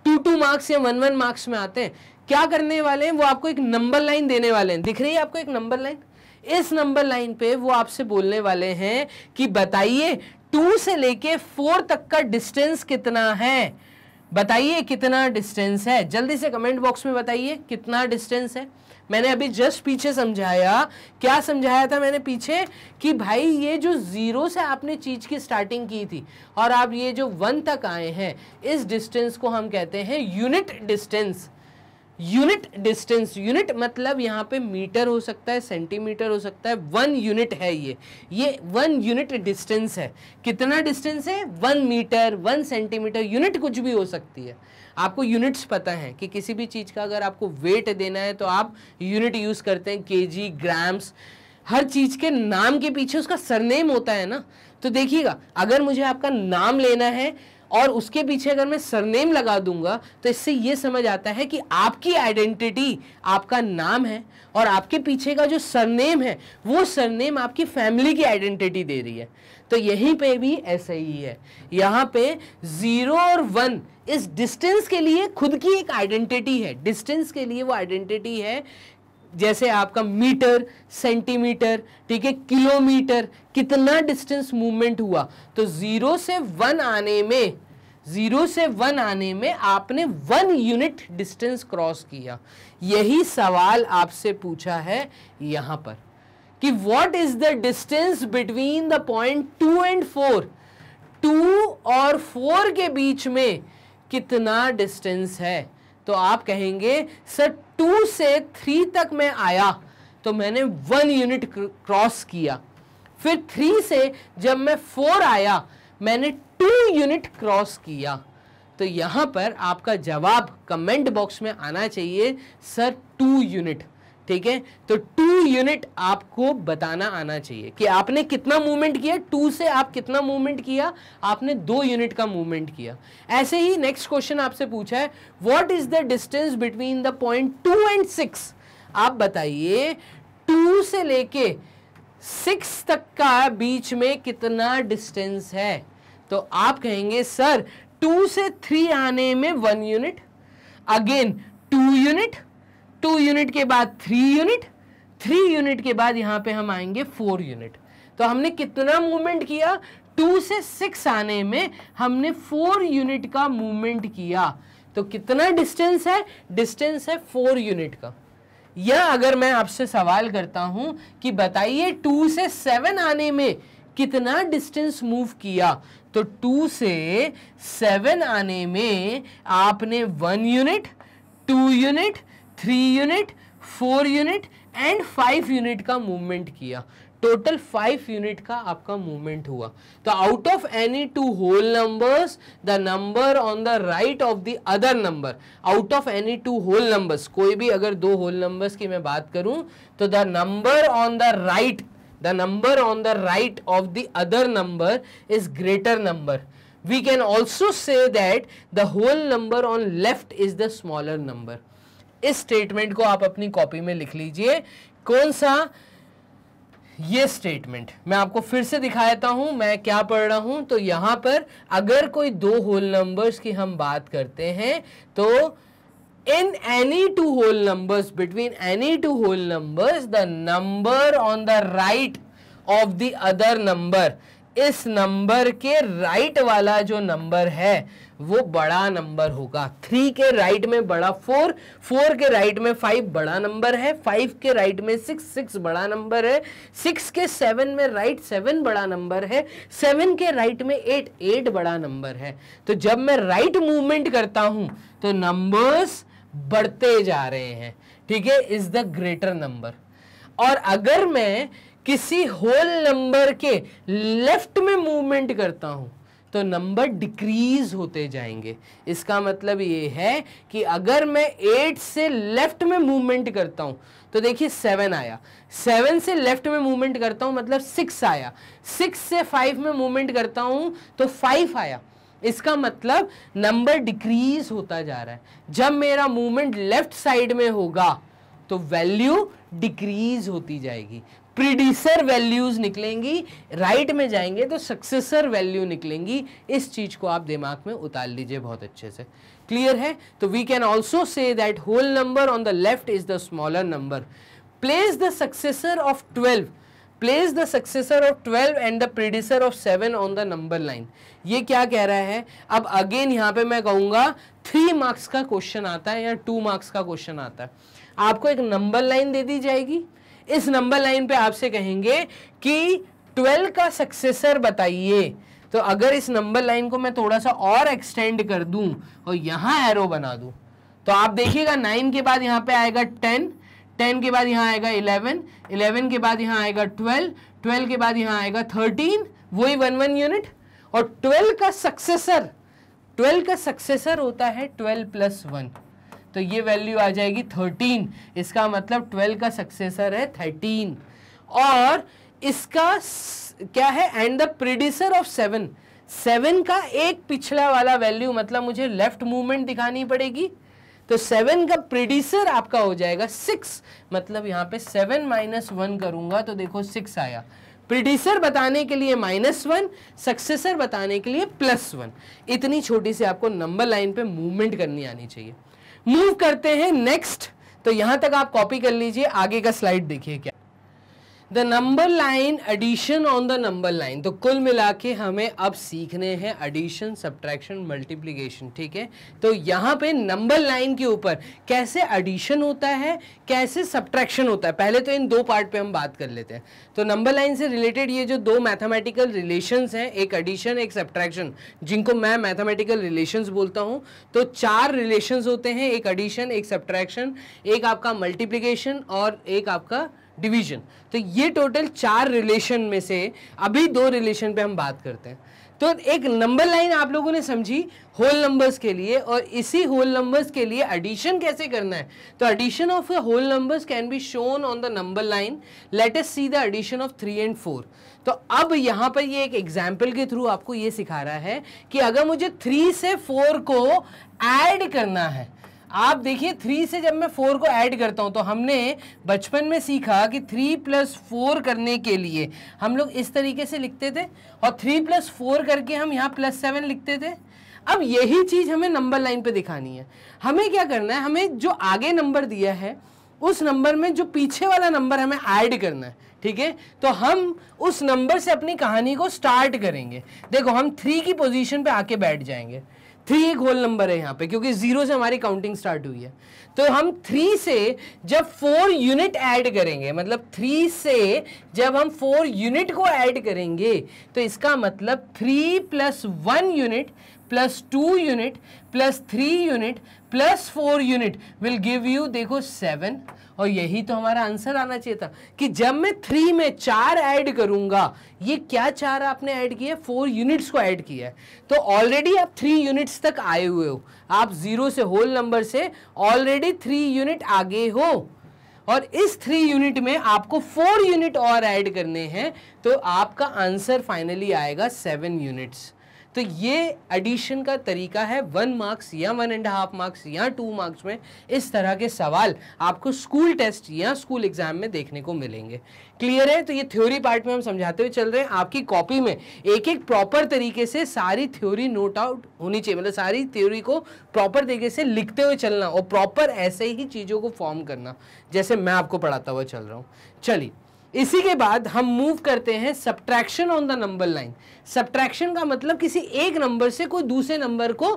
टू टू मार्क्स या वन वन मार्क्स में आते हैं क्या करने वाले हैं वो आपको एक नंबर लाइन देने वाले हैं दिख रही है आपको एक नंबर लाइन इस नंबर लाइन पे वो आपसे बोलने वाले हैं कि बताइए टू से लेके फोर तक का डिस्टेंस कितना है बताइए कितना डिस्टेंस है जल्दी से कमेंट बॉक्स में बताइए कितना डिस्टेंस है मैंने अभी जस्ट पीछे समझाया क्या समझाया था मैंने पीछे कि भाई ये जो ज़ीरो से आपने चीज़ की स्टार्टिंग की थी और आप ये जो वन तक आए हैं इस डिस्टेंस को हम कहते हैं unit distance unit distance unit मतलब यहाँ पे मीटर हो सकता है सेंटीमीटर हो सकता है वन यूनिट है ये ये वन यूनिट डिस्टेंस है कितना डिस्टेंस है one metre one centimetre unit कुछ भी हो सकती है आपको यूनिट्स पता है कि किसी भी चीज़ का अगर आपको वेट देना है तो आप यूनिट यूज़ करते हैं जी ग्राम्स हर चीज़ के नाम के पीछे उसका सरनेम होता है ना तो देखिएगा अगर मुझे आपका नाम लेना है और उसके पीछे अगर मैं सरनेम लगा दूंगा तो इससे ये समझ आता है कि आपकी आइडेंटिटी आपका नाम है और आपके पीछे का जो सरनेम है वो सरनेम आपकी फैमिली की आइडेंटिटी दे रही है तो यहीं पे भी ऐसा ही है यहाँ पे ज़ीरो और वन इस डिस्टेंस के लिए खुद की एक आइडेंटिटी है डिस्टेंस के लिए वो आइडेंटिटी है जैसे आपका मीटर सेंटीमीटर ठीक है किलोमीटर कितना डिस्टेंस मूवमेंट हुआ तो ज़ीरो से वन आने में ज़ीरो से वन आने में आपने वन यूनिट डिस्टेंस क्रॉस किया यही सवाल आपसे पूछा है यहाँ पर कि what is the distance between the point two and four two और फोर के बीच में कितना डिस्टेंस है तो आप कहेंगे सर टू से थ्री तक मैं आया तो मैंने वन यूनिट क्रॉस किया फिर थ्री से जब मैं फोर आया मैंने टू यूनिट क्रॉस किया तो यहाँ पर आपका जवाब कमेंट बॉक्स में आना चाहिए सर टू यूनिट ठीक है तो टू यूनिट आपको बताना आना चाहिए कि आपने कितना मूवमेंट किया टू से आप कितना मूवमेंट किया आपने दो यूनिट का मूवमेंट किया ऐसे ही नेक्स्ट क्वेश्चन आपसे पूछा है what is the distance between the point two and six आप बताइए टू से लेके सिक्स तक का बीच में कितना डिस्टेंस है तो आप कहेंगे सर टू से थ्री आने में one unit again two unit two unit के बाद थ्री यूनिट थ्री यूनिट के बाद यहां पे हम आएंगे फोर यूनिट तो हमने कितना मूवमेंट किया टू से सिक्स आने में हमने फोर यूनिट का मूवमेंट किया तो कितना डिस्टेंस है डिस्टेंस है फोर यूनिट का या अगर मैं आपसे सवाल करता हूं कि बताइए टू से सेवन आने में कितना डिस्टेंस मूव किया तो टू से सेवन आने में आपने one unit two unit three unit four unit and five unit का मूवमेंट किया टोटल फाइव यूनिट का आपका मूवमेंट हुआ तो out of any two whole numbers the number on the right of the other number out of any two whole numbers कोई भी अगर दो होल नंबर्स की मैं बात करूं तो the number on the right the number on the right of the other number is greater number we can also say that the whole number on left is the smaller number इस स्टेटमेंट को आप अपनी कॉपी में लिख लीजिए कौन सा ये स्टेटमेंट मैं आपको फिर से दिखाता हूं मैं क्या पढ़ रहा हूं तो यहां पर अगर कोई दो होल नंबर्स की हम बात करते हैं तो in any two whole numbers between any two whole numbers the number on the right of the other number इस नंबर के राइट वाला जो नंबर है वो बड़ा नंबर होगा थ्री के राइट में बड़ा फोर फोर के राइट में फाइव बड़ा नंबर है फाइव के राइट में सिक्स सिक्स बड़ा नंबर है सिक्स के सेवन में राइट सेवन बड़ा नंबर है सेवन के राइट में एट एट बड़ा नंबर है तो जब मैं राइट मूवमेंट करता हूं तो नंबर्स बढ़ते जा रहे हैं ठीक है इज द ग्रेटर नंबर और अगर मैं किसी होल नंबर के लेफ्ट में मूवमेंट करता हूँ तो नंबर डिक्रीज होते जाएंगे इसका मतलब ये है कि अगर मैं एट से लेफ्ट में मूवमेंट करता हूँ तो देखिए सेवन आया सेवन से लेफ्ट में मूवमेंट करता हूँ मतलब सिक्स आया सिक्स से फाइव में मूवमेंट करता हूँ तो फाइव आया इसका मतलब नंबर डिक्रीज होता जा रहा है जब मेरा मूवमेंट लेफ्ट साइड में होगा तो वैल्यू डिक्रीज होती जाएगी प्रीडिसर वैल्यूज निकलेंगी राइट में जाएंगे तो सक्सेसर वैल्यू निकलेंगी इस चीज़ को आप दिमाग में उतार लीजिए बहुत अच्छे से क्लियर है तो we can also say that whole number on the left is the smaller number place the successor of twelve place the successor of twelve and the predecessor of seven on the number line ये क्या कह रहा है अब अगेन यहाँ पे मैं कहूंगा थ्री मार्क्स का क्वेश्चन आता है या टू मार्क्स का क्वेश्चन आता है आपको एक नंबर लाइन दे दी जाएगी इस नंबर लाइन पे आपसे कहेंगे कि ट्वेल्व का सक्सेसर बताइए तो अगर इस नंबर लाइन को मैं थोड़ा सा और एक्सटेंड कर दूं और यहां एरो बना दूं तो आप देखिएगा नाइन के बाद यहां पे आएगा टेन टेन के बाद यहां आएगा इलेवन इलेवन के बाद यहां आएगा ट्वेल्व ट्वेल्व के बाद यहां आएगा थर्टीन वही वन वन यूनिट और ट्वेल्व का सक्सेसर ट्वेल्व का सक्सेसर होता है ट्वेल्व प्लस वन तो ये वैल्यू आ जाएगी थर्टीन इसका मतलब ट्वेल्व का सक्सेसर है थर्टीन और इसका क्या है and the predecessor of seven seven का एक पिछला वाला वैल्यू मतलब मुझे लेफ्ट मूवमेंट दिखानी पड़ेगी तो सेवन का प्रिडिसर आपका हो जाएगा सिक्स मतलब यहां पे सेवन माइनस वन करूंगा तो देखो सिक्स आया प्रिडिसर बताने के लिए माइनस वन सक्सेसर बताने के लिए प्लस वन इतनी छोटी सी आपको नंबर लाइन पे मूवमेंट करनी आनी चाहिए मूव करते हैं नेक्स्ट तो यहां तक आप कॉपी कर लीजिए आगे का स्लाइड देखिए क्या the number line addition on the number line तो कुल मिला के हमें अब सीखने हैं एडिशन सब्ट्रैक्शन मल्टीप्लीकेशन ठीक है तो यहाँ पे नंबर लाइन के ऊपर कैसे एडिशन होता है कैसे सब्ट्रैक्शन होता है पहले तो इन दो पार्ट पे हम बात कर लेते हैं तो नंबर लाइन से रिलेटेड ये जो दो मैथमेटिकल रिलेशंस हैं एक एडिशन एक सब्ट्रैक्शन जिनको मैं मैथमेटिकल रिलेशंस बोलता हूँ तो चार रिलेशंस होते हैं एक एडिशन एक सब्ट्रैक्शन एक आपका मल्टीप्लीकेशन और एक आपका डिवीजन तो ये टोटल चार रिलेशन में से अभी दो रिलेशन पे हम बात करते हैं तो एक नंबर लाइन आप लोगों ने समझी होल नंबर्स के लिए और इसी होल नंबर्स के लिए एडिशन कैसे करना है तो addition of whole numbers can be shown on the number line let us see the addition of three and four तो अब यहाँ पर ये एक एग्जाम्पल के थ्रू आपको ये सिखा रहा है कि अगर मुझे थ्री से फोर को ऐड करना है आप देखिए थ्री से जब मैं फोर को ऐड करता हूँ तो हमने बचपन में सीखा कि थ्री प्लस फोर करने के लिए हम लोग इस तरीके से लिखते थे और थ्री प्लस फोर करके हम यहाँ प्लस सेवन लिखते थे अब यही चीज़ हमें नंबर लाइन पे दिखानी है हमें क्या करना है हमें जो आगे नंबर दिया है उस नंबर में जो पीछे वाला नंबर हमें ऐड करना है ठीक है तो हम उस नंबर से अपनी कहानी को स्टार्ट करेंगे देखो हम थ्री की पोजीशन पे आके बैठ जाएंगे थ्री एक होल नंबर है यहाँ पे क्योंकि जीरो से हमारी काउंटिंग स्टार्ट हुई है तो हम थ्री से जब फोर यूनिट ऐड करेंगे मतलब थ्री से जब हम फोर यूनिट को ऐड करेंगे तो इसका मतलब three plus one unit plus two unit plus three unit plus four unit will give you देखो सेवन और यही तो हमारा आंसर आना चाहिए था कि जब मैं थ्री में चार ऐड करूंगा ये क्या चार आपने ऐड किया है फोर यूनिट्स को ऐड किया है तो ऑलरेडी आप थ्री यूनिट्स तक आए हुए हो आप जीरो से होल नंबर से ऑलरेडी थ्री यूनिट आगे हो और इस थ्री यूनिट में आपको फोर यूनिट और ऐड करने हैं तो आपका आंसर फाइनली आएगा सेवन यूनिट्स तो ये एडिशन का तरीका है वन मार्क्स या वन एंड हाफ मार्क्स या टू मार्क्स में इस तरह के सवाल आपको स्कूल टेस्ट या स्कूल एग्जाम में देखने को मिलेंगे क्लियर है तो ये थ्योरी पार्ट में हम समझाते हुए चल रहे हैं आपकी कॉपी में एक एक प्रॉपर तरीके से सारी थ्योरी नोट आउट होनी चाहिए मतलब सारी थ्योरी को प्रॉपर तरीके से लिखते हुए चलना और प्रॉपर ऐसे ही चीज़ों को फॉर्म करना जैसे मैं आपको पढ़ाता हुआ चल रहा हूँ चलिए इसी के बाद हम मूव करते हैं subtraction on the number line subtraction का मतलब किसी एक नंबर से कोई दूसरे नंबर को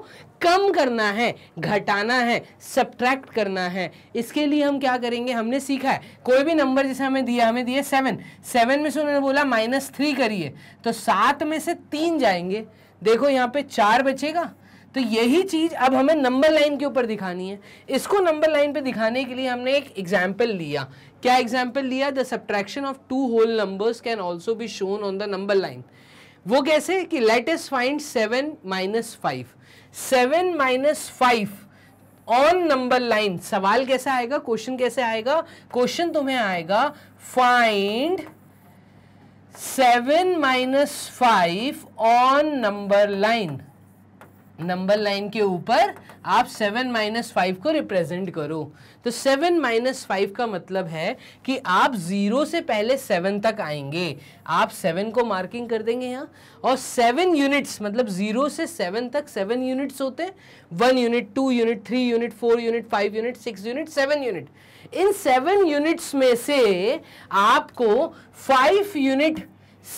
कम करना है घटाना है सब्ट्रैक्ट करना है इसके लिए हम क्या करेंगे हमने सीखा है कोई भी नंबर जैसे हमें दिया हमें दिया सेवन सेवन में से उन्होंने बोला माइनस थ्री करिए तो सात में से तीन जाएंगे देखो यहाँ पे चार बचेगा तो यही चीज़ अब हमें नंबर लाइन के ऊपर दिखानी है इसको नंबर लाइन पे दिखाने के लिए हमने एक एग्जाम्पल लिया क्या एग्जाम्पल लिया the subtraction of two whole numbers can also be shown on the number line वो कैसे कि let us find seven minus five seven minus five on number line सवाल कैसे आएगा क्वेश्चन कैसे आएगा क्वेश्चन तुम्हें आएगा find seven minus five on number line number line के ऊपर आप सेवन माइनस फाइव को रिप्रेजेंट करो तो सेवन माइनस फाइव का मतलब है कि आप ज़ीरो से पहले सेवन तक आएंगे आप सेवन को मार्किंग कर देंगे यहाँ और सेवन यूनिट्स मतलब ज़ीरो से सेवन तक सेवन यूनिट्स होते हैं one unit two unit three unit four unit five unit six unit seven unit इन सेवन यूनिट्स में से आपको फाइव यूनिट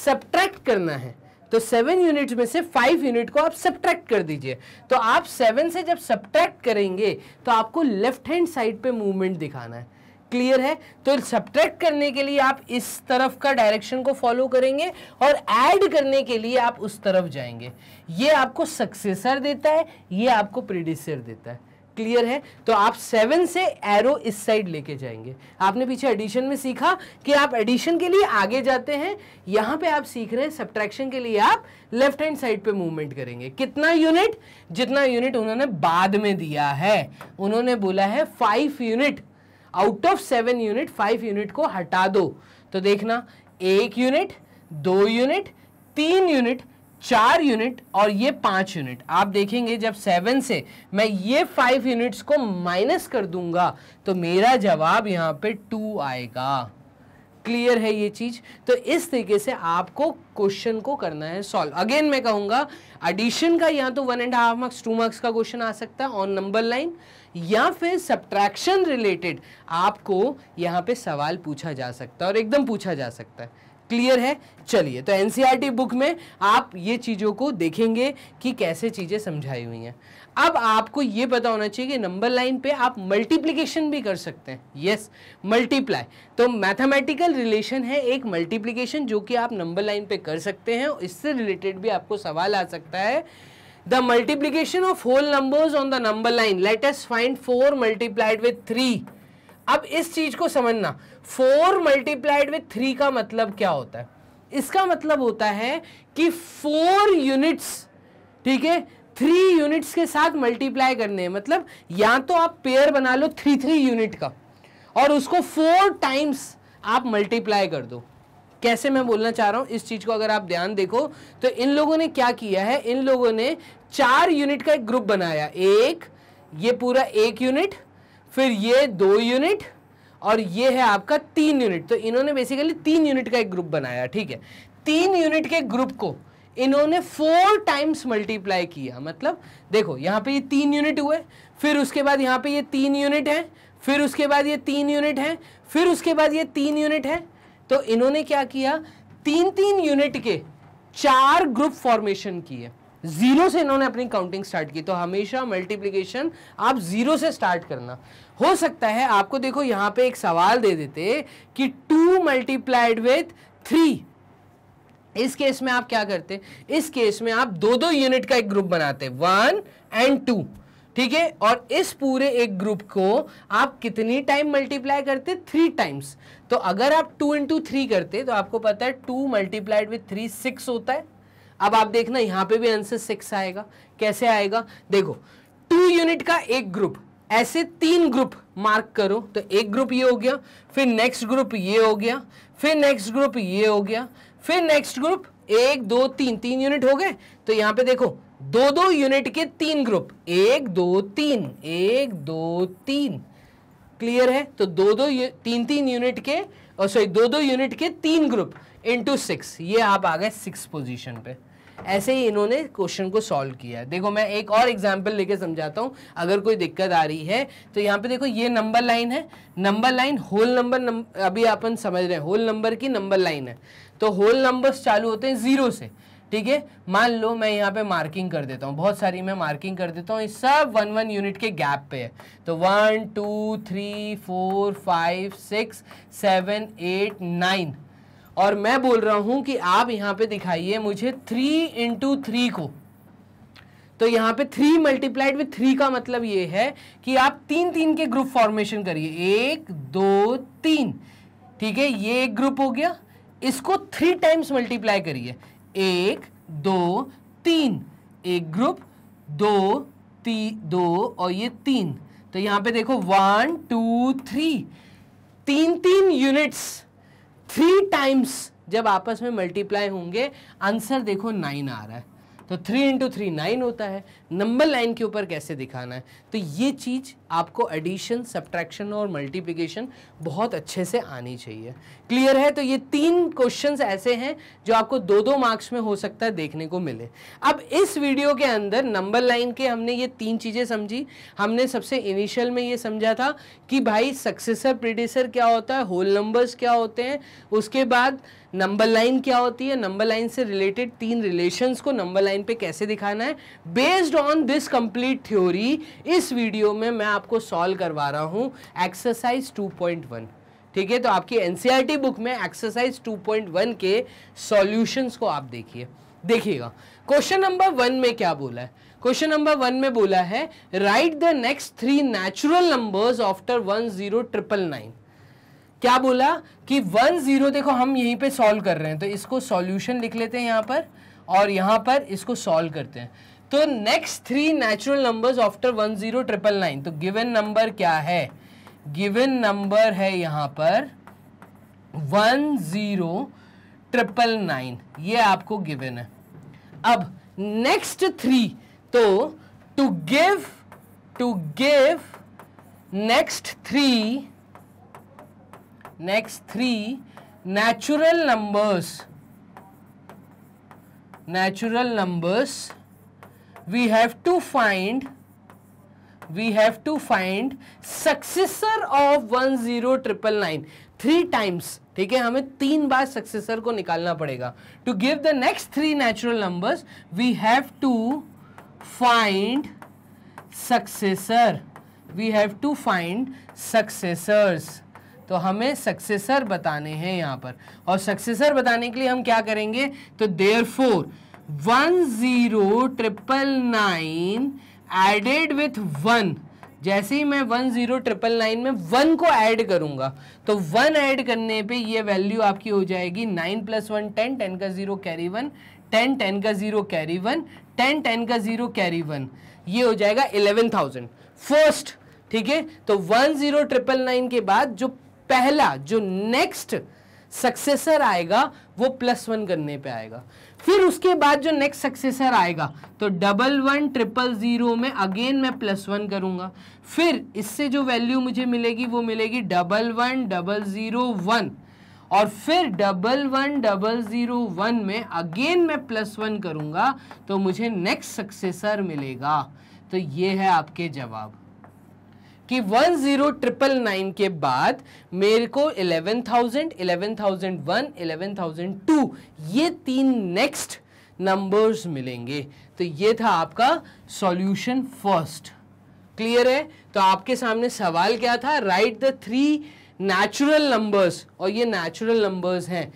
सब्ट्रैक्ट करना है तो सेवन यूनिट में से फाइव यूनिट को आप सब्ट्रैक्ट कर दीजिए तो आप सेवन से जब सब्ट्रैक्ट करेंगे तो आपको लेफ्ट हैंड साइड पे मूवमेंट दिखाना है क्लियर है तो सब्ट्रैक्ट करने के लिए आप इस तरफ का डायरेक्शन को फॉलो करेंगे और ऐड करने के लिए आप उस तरफ जाएंगे ये आपको सक्सेसर देता है ये आपको प्रिड्यूसर देता है क्लियर है तो आप सेवन से एरो इस साइड लेके जाएंगे आपने पीछे एडिशन में सीखा कि आप एडिशन के लिए आगे जाते हैं यहां पे आप सीख रहे हैं सब्ट्रैक्शन के लिए आप लेफ्ट हैंड साइड पे मूवमेंट करेंगे कितना यूनिट जितना यूनिट उन्होंने बाद में दिया है उन्होंने बोला है five unit out of seven unit five unit को हटा दो तो देखना एक यूनिट दो यूनिट तीन यूनिट चार यूनिट और ये पाँच यूनिट आप देखेंगे जब सेवन से मैं ये फाइव यूनिट्स को माइनस कर दूंगा तो मेरा जवाब यहाँ पे टू आएगा क्लियर है ये चीज़ तो इस तरीके से आपको क्वेश्चन को करना है सॉल्व अगेन मैं कहूँगा एडिशन का या तो one and half marks two marks का क्वेश्चन आ सकता है ऑन नंबर लाइन या फिर सब्ट्रैक्शन रिलेटेड आपको यहाँ पे सवाल पूछा जा सकता है और एकदम पूछा जा सकता है क्लियर है चलिए तो एनसीआर बुक e में आप ये चीज़ों को देखेंगे कि कैसे चीज़ें समझाई हुई हैं अब आपको ये पता होना चाहिए कि नंबर लाइन पे आप मल्टीप्लिकेशन भी कर सकते हैं यस मल्टीप्लाई तो मैथमेटिकल रिलेशन है एक मल्टीप्लिकेशन जो कि आप नंबर लाइन पे कर सकते हैं इससे रिलेटेड भी आपको सवाल आ सकता है the multiplication of whole number on the number line let us find four multiplied with three अब इस चीज को समझना फोर मल्टीप्लाइड विथ थ्री का मतलब क्या होता है इसका मतलब होता है कि फोर यूनिट्स ठीक है थ्री यूनिट्स के साथ मल्टीप्लाई करने हैं मतलब या तो आप पेयर बना लो थ्री थ्री यूनिट का और उसको फोर टाइम्स आप मल्टीप्लाई कर दो कैसे मैं बोलना चाह रहा हूं इस चीज़ को अगर आप ध्यान देखो तो इन लोगों ने क्या किया है इन लोगों ने चार यूनिट का एक ग्रुप बनाया एक ये पूरा एक यूनिट फिर ये दो यूनिट और ये है आपका तीन यूनिट तो इन्होंने बेसिकली तीन यूनिट का एक ग्रुप बनाया ठीक है तीन यूनिट के ग्रुप को इन्होंने फोर टाइम्स मल्टीप्लाई किया मतलब देखो यहाँ पे ये तीन यूनिट हुए फिर उसके बाद यहाँ पे ये तीन यूनिट है फिर उसके बाद ये तीन यूनिट है फिर उसके बाद ये तीन यूनिट है तो इन्होंने क्या किया तीन तीन यूनिट के चार ग्रुप फॉर्मेशन किए जीरो से इन्होंने अपनी काउंटिंग स्टार्ट की तो हमेशा मल्टीप्लीकेशन आप जीरो से स्टार्ट करना हो सकता है आपको देखो यहां पे एक सवाल दे देते कि टू मल्टीप्लाइड विथ थ्री इस केस में आप क्या करते इस केस में आप दो दो यूनिट का एक ग्रुप बनाते वन एंड टू ठीक है और इस पूरे एक ग्रुप को आप कितनी टाइम मल्टीप्लाई करते थ्री टाइम्स तो अगर आप टू इंटू थ्री करते तो आपको पता है two multiplied with three six होता है अब आप देखना यहाँ पे भी आंसर सिक्स आएगा कैसे आएगा देखो टू यूनिट का एक ग्रुप ऐसे तीन ग्रुप मार्क करो तो एक ग्रुप ये हो गया फिर नेक्स्ट ग्रुप ये हो गया फिर नेक्स्ट ग्रुप ये हो गया फिर नेक्स्ट ग्रुप एक दो तीन तीन यूनिट हो गए तो यहाँ पे देखो दो दो यूनिट के तीन ग्रुप एक दो तीन एक दो तीन क्लियर है तो दो दो तीन तीन यूनिट के और oh, सॉरी दो दो यूनिट के तीन ग्रुप इंटू सिक्स ये आप आ गए सिक्स पोजीशन पे ऐसे ही इन्होंने क्वेश्चन को सॉल्व किया देखो मैं एक और एग्जाम्पल लेके समझाता हूँ अगर कोई दिक्कत आ रही है तो यहाँ पे देखो ये नंबर लाइन है नंबर लाइन होल नंबर अभी अपन समझ रहे हैं होल नंबर की नंबर लाइन है तो होल नंबर्स चालू होते हैं ज़ीरो से ठीक है मान लो मैं यहाँ पे मार्किंग कर देता हूँ बहुत सारी मैं मार्किंग कर देता हूँ सब वन वन यूनिट के गैप पे है तो one two three four five six seven eight nine और मैं बोल रहा हूं कि आप यहां पे दिखाइए मुझे थ्री इंटू थ्री को तो यहां पे थ्री मल्टीप्लाइड विथ थ्री का मतलब ये है कि आप तीन तीन के ग्रुप फॉर्मेशन करिए एक दो तीन ठीक है ये एक ग्रुप हो गया इसको थ्री टाइम्स मल्टीप्लाई करिए एक दो तीन एक ग्रुप दो ती दो और ये तीन तो यहां पे देखो वन टू थ्री तीन तीन यूनिट्स थ्री टाइम्स जब आपस में मल्टीप्लाई होंगे आंसर देखो नाइन आ रहा है तो थ्री इंटू थ्री नाइन होता है नंबर लाइन के ऊपर कैसे दिखाना है तो ये चीज़ आपको एडिशन सब्ट्रैक्शन और मल्टीप्लिकेशन बहुत अच्छे से आनी चाहिए क्लियर है तो ये तीन क्वेश्चंस ऐसे हैं जो आपको दो दो मार्क्स में हो सकता है देखने को मिले अब इस वीडियो के अंदर नंबर लाइन के हमने ये तीन चीज़ें समझी हमने सबसे इनिशियल में ये समझा था कि भाई सक्सेसर प्रिडेसर क्या होता है होल नंबर्स क्या होते हैं उसके बाद नंबर लाइन क्या होती है नंबर लाइन से रिलेटेड तीन रिलेशंस को नंबर लाइन पे कैसे दिखाना है based on this complete theory इस वीडियो में मैं आप आपको सॉल्व करवा रहा हूँ एक्सरसाइज 2.1 ठीक है तो आपकी एनसीईआरटी बुक e में एक्सरसाइज 2.1 के सॉल्यूशंस को आप देखिए देखिएगा क्वेश्चन नंबर वन में क्या बोला है क्वेश्चन नंबर वन में बोला है write the next three natural numbers after one zero triple nine क्या बोला कि वन जीरो देखो हम यहीं पे सॉल्व कर रहे हैं तो इसको सॉल्यूशन लिख लेते हैं यहाँ पर और यहाँ पर इसको सॉल्व करते हैं तो next three natural numbers after one zero triple nine तो गिवन नंबर क्या है गिवन नंबर है यहां पर वन जीरो ट्रिपल नाइन ये आपको गिवन है अब नेक्स्ट थ्री तो to give to give next three next three natural numbers natural numbers we have to find we have to find successor of 10999 three times ठीक है हमें तीन बार सक्सेसर को निकालना पड़ेगा to give the next three natural numbers we have to find successor we have to find successors तो हमें सक्सेसर बताने हैं यहां पर और सक्सेसर बताने के लिए हम क्या करेंगे तो therefore one zero triple nine added with one जैसे ही मैं वन ज़ीरो ट्रिपल नाइन में वन को ऐड करूंगा तो वन ऐड करने पे ये वैल्यू आपकी हो जाएगी nine plus one ten ten का zero carry one ten ten का zero carry one ten ten का ज़ीरो कैरी वन ये हो जाएगा इलेवन थाउजेंड फर्स्ट ठीक है तो वन ज़ीरो ट्रिपल नाइन के बाद जो पहला जो नेक्स्ट सक्सेसर आएगा वो प्लस वन करने पे आएगा फिर उसके बाद जो नेक्स्ट सक्सेसर आएगा तो डबल वन ट्रिपल ज़ीरो में अगेन मैं प्लस वन करूँगा फिर इससे जो वैल्यू मुझे मिलेगी वो मिलेगी double one double zero one और फिर double one double zero one में अगेन मैं प्लस वन करूँगा तो मुझे नेक्स्ट सक्सेसर मिलेगा तो ये है आपके जवाब कि वन जीरो ट्रिपल नाइन के बाद मेरे को eleven thousand eleven thousand one eleven thousand two ये तीन नेक्स्ट नंबर्स मिलेंगे तो ये था आपका सॉल्यूशन फर्स्ट क्लियर है तो आपके सामने सवाल क्या था write the three natural numbers और ये नेचुरल नंबर्स हैं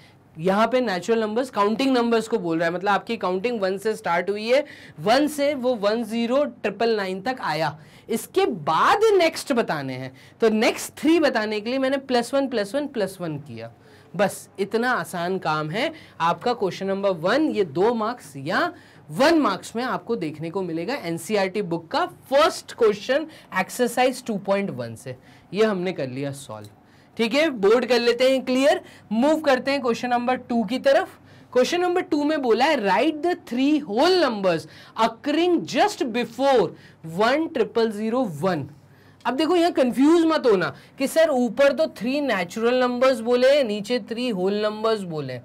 यहाँ पे नेचुरल नंबर्स काउंटिंग नंबर्स को बोल रहा है मतलब आपकी काउंटिंग वन से स्टार्ट हुई है वन से वो वन जीरो ट्रिपल नाइन तक आया इसके बाद नेक्स्ट बताने हैं तो नेक्स्ट थ्री बताने के लिए मैंने plus one plus one plus one किया बस इतना आसान काम है आपका क्वेश्चन नंबर वन ये दो मार्क्स या वन मार्क्स में आपको देखने को मिलेगा एनसीईआरटी बुक e का फर्स्ट क्वेश्चन एक्सरसाइज 2.1 से ये हमने कर लिया सॉल्व ठीक है बोर्ड कर लेते हैं क्लियर मूव करते हैं क्वेश्चन नंबर टू की तरफ क्वेश्चन नंबर टू में बोला है write the three whole numbers occurring just before one triple zero one अब देखो यहां कंफ्यूज मत होना कि सर ऊपर तो थ्री नेचुरल नंबर्स बोले नीचे थ्री होल नंबर्स बोले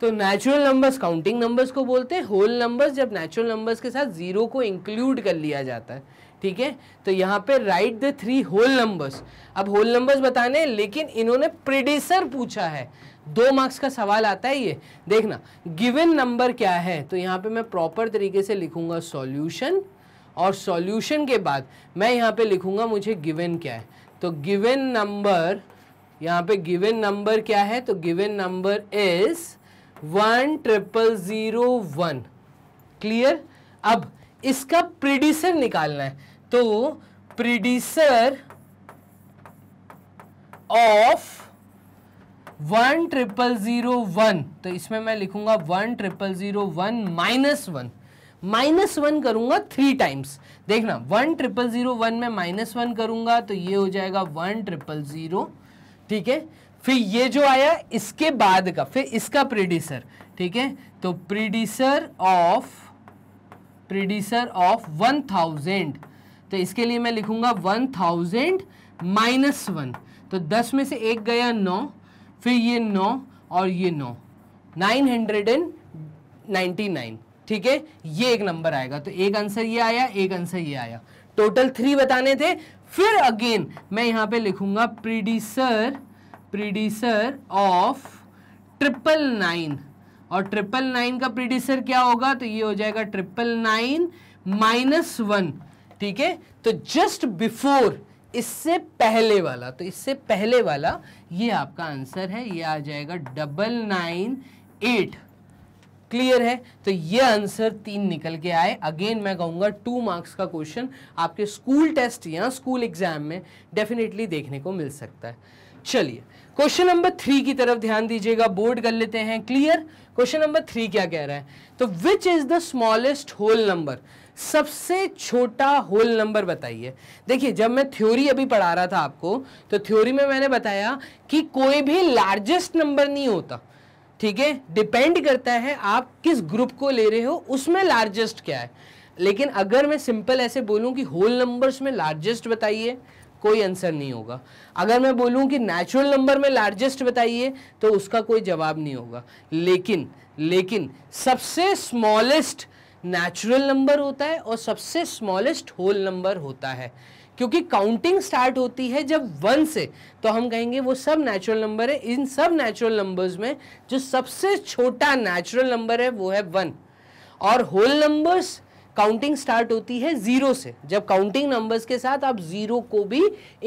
तो नेचुरल नंबर्स काउंटिंग नंबर्स को बोलते हैं होल नंबर्स जब नेचुरल नंबर्स के साथ जीरो को इंक्लूड कर लिया जाता है ठीक है तो यहाँ पे write the three whole numbers अब होल नंबर्स बताने लेकिन इन्होंने प्रिडिसर पूछा है दो मार्क्स का सवाल आता है ये देखना गिवन नंबर क्या है तो यहाँ पे मैं प्रॉपर तरीके से लिखूंगा सॉल्यूशन और सॉल्यूशन के बाद मैं यहाँ पे लिखूंगा मुझे गिवन क्या है तो गिवन नंबर यहाँ पे गिवन नंबर क्या है तो given number is one triple zero one clear अब इसका प्रिडिसर निकालना है तो predecessor of one triple zero one तो इसमें मैं लिखूंगा one triple zero one minus one minus one करूंगा थ्री टाइम्स देखना वन ट्रिपल ज़ीरो वन में माइनस वन करूंगा तो ये हो जाएगा वन ट्रिपल ज़ीरो ठीक है फिर ये जो आया इसके बाद का फिर इसका प्रिड्यूसर ठीक है तो predecessor of predecessor of one thousand तो इसके लिए मैं लिखूंगा वन थाउजेंड माइनस वन तो दस में से एक गया नौ फिर ये नौ और ये नौ nine hundred and ninety nine ठीक है ये एक नंबर आएगा तो एक आंसर ये आया एक आंसर ये आया टोटल थ्री बताने थे फिर अगेन मैं यहां पे लिखूंगा predecessor predecessor of triple nine और ट्रिपल नाइन का प्रीडिसर क्या होगा तो ये हो जाएगा ट्रिपल नाइन माइनस वन ठीक है तो जस्ट बिफोर इससे पहले वाला तो इससे पहले वाला ये आपका आंसर है ये आ जाएगा डबल नाइन एट क्लियर है तो ये आंसर तीन निकल के आए अगेन मैं कहूँगा टू मार्क्स का क्वेश्चन आपके स्कूल टेस्ट या स्कूल एग्जाम में डेफिनेटली देखने को मिल सकता है चलिए क्वेश्चन नंबर थ्री की तरफ ध्यान दीजिएगा बोर्ड कर लेते हैं क्लियर क्वेश्चन नंबर थ्री क्या कह रहा है तो which is the smallest whole number सबसे छोटा होल नंबर बताइए देखिए जब मैं थ्योरी अभी पढ़ा रहा था आपको तो थ्योरी में मैंने बताया कि कोई भी लार्जेस्ट नंबर नहीं होता ठीक है डिपेंड करता है आप किस ग्रुप को ले रहे हो उसमें लार्जेस्ट क्या है लेकिन अगर मैं सिंपल ऐसे बोलूं कि होल नंबर्स में लार्जेस्ट बताइए कोई आंसर नहीं होगा अगर मैं बोलूँ कि नेचुरल नंबर में लार्जेस्ट बताइए तो उसका कोई जवाब नहीं होगा लेकिन लेकिन सबसे स्मॉलेस्ट नेचुरल नंबर होता है और सबसे स्मॉलेस्ट होल नंबर होता है क्योंकि काउंटिंग स्टार्ट होती है जब वन से तो हम कहेंगे वो सब नेचुरल नंबर है इन सब नेचुरल नंबर्स में जो सबसे छोटा नेचुरल नंबर है वो है वन और होल नंबर्स काउंटिंग स्टार्ट होती है ज़ीरो से जब काउंटिंग नंबर्स के साथ आप ज़ीरो को भी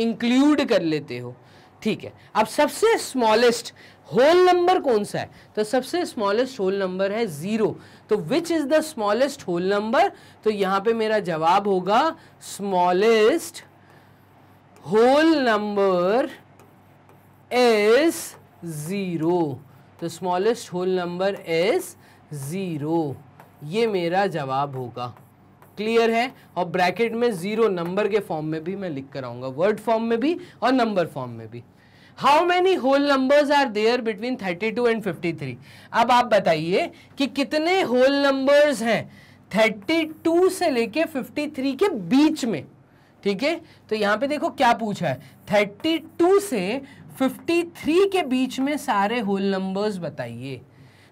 इंक्लूड कर लेते हो ठीक है अब सबसे स्मॉलेस्ट होल नंबर कौन सा है तो सबसे स्मॉलेस्ट होल नंबर है ज़ीरो तो which is the smallest whole number तो यहां पे मेरा जवाब होगा smallest whole number is zero तो smallest whole number is zero ये मेरा जवाब होगा क्लियर है और ब्रैकेट में जीरो नंबर के फॉर्म में भी मैं लिख कर आऊंगा वर्ड फॉर्म में भी और नंबर फॉर्म में भी how many whole numbers are there between 32 and 53 अब आप बताइए कि कितने होल नंबर्स हैं 32 से लेके 53 के बीच में ठीक है तो यहाँ पे देखो क्या पूछा है 32 से 53 के बीच में सारे होल नंबर्स बताइए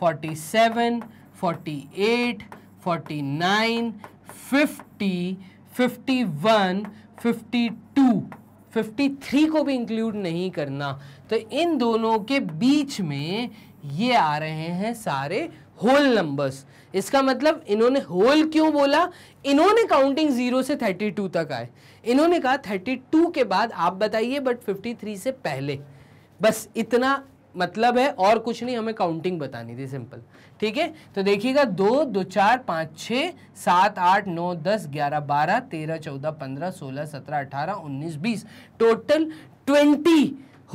forty forty forty seven eight nine fifty fifty one fifty two fifty three को भी इंक्लूड नहीं करना तो इन दोनों के बीच में ये आ रहे हैं सारे होल नंबर्स इसका मतलब इन्होंने होल क्यों बोला इन्होंने काउंटिंग जीरो से थर्टी टू तक आए इन्होंने कहा थर्टी टू के बाद आप बताइए बट फिफ्टी थ्री से पहले बस इतना मतलब है और कुछ नहीं हमें काउंटिंग बतानी थी सिंपल ठीक है तो देखिएगा दो दो चार पाँच छः सात आठ नौ दस ग्यारह बारह तेरह चौदह पंद्रह सोलह सत्रह अठारह उन्नीस बीस टोटल ट्वेंटी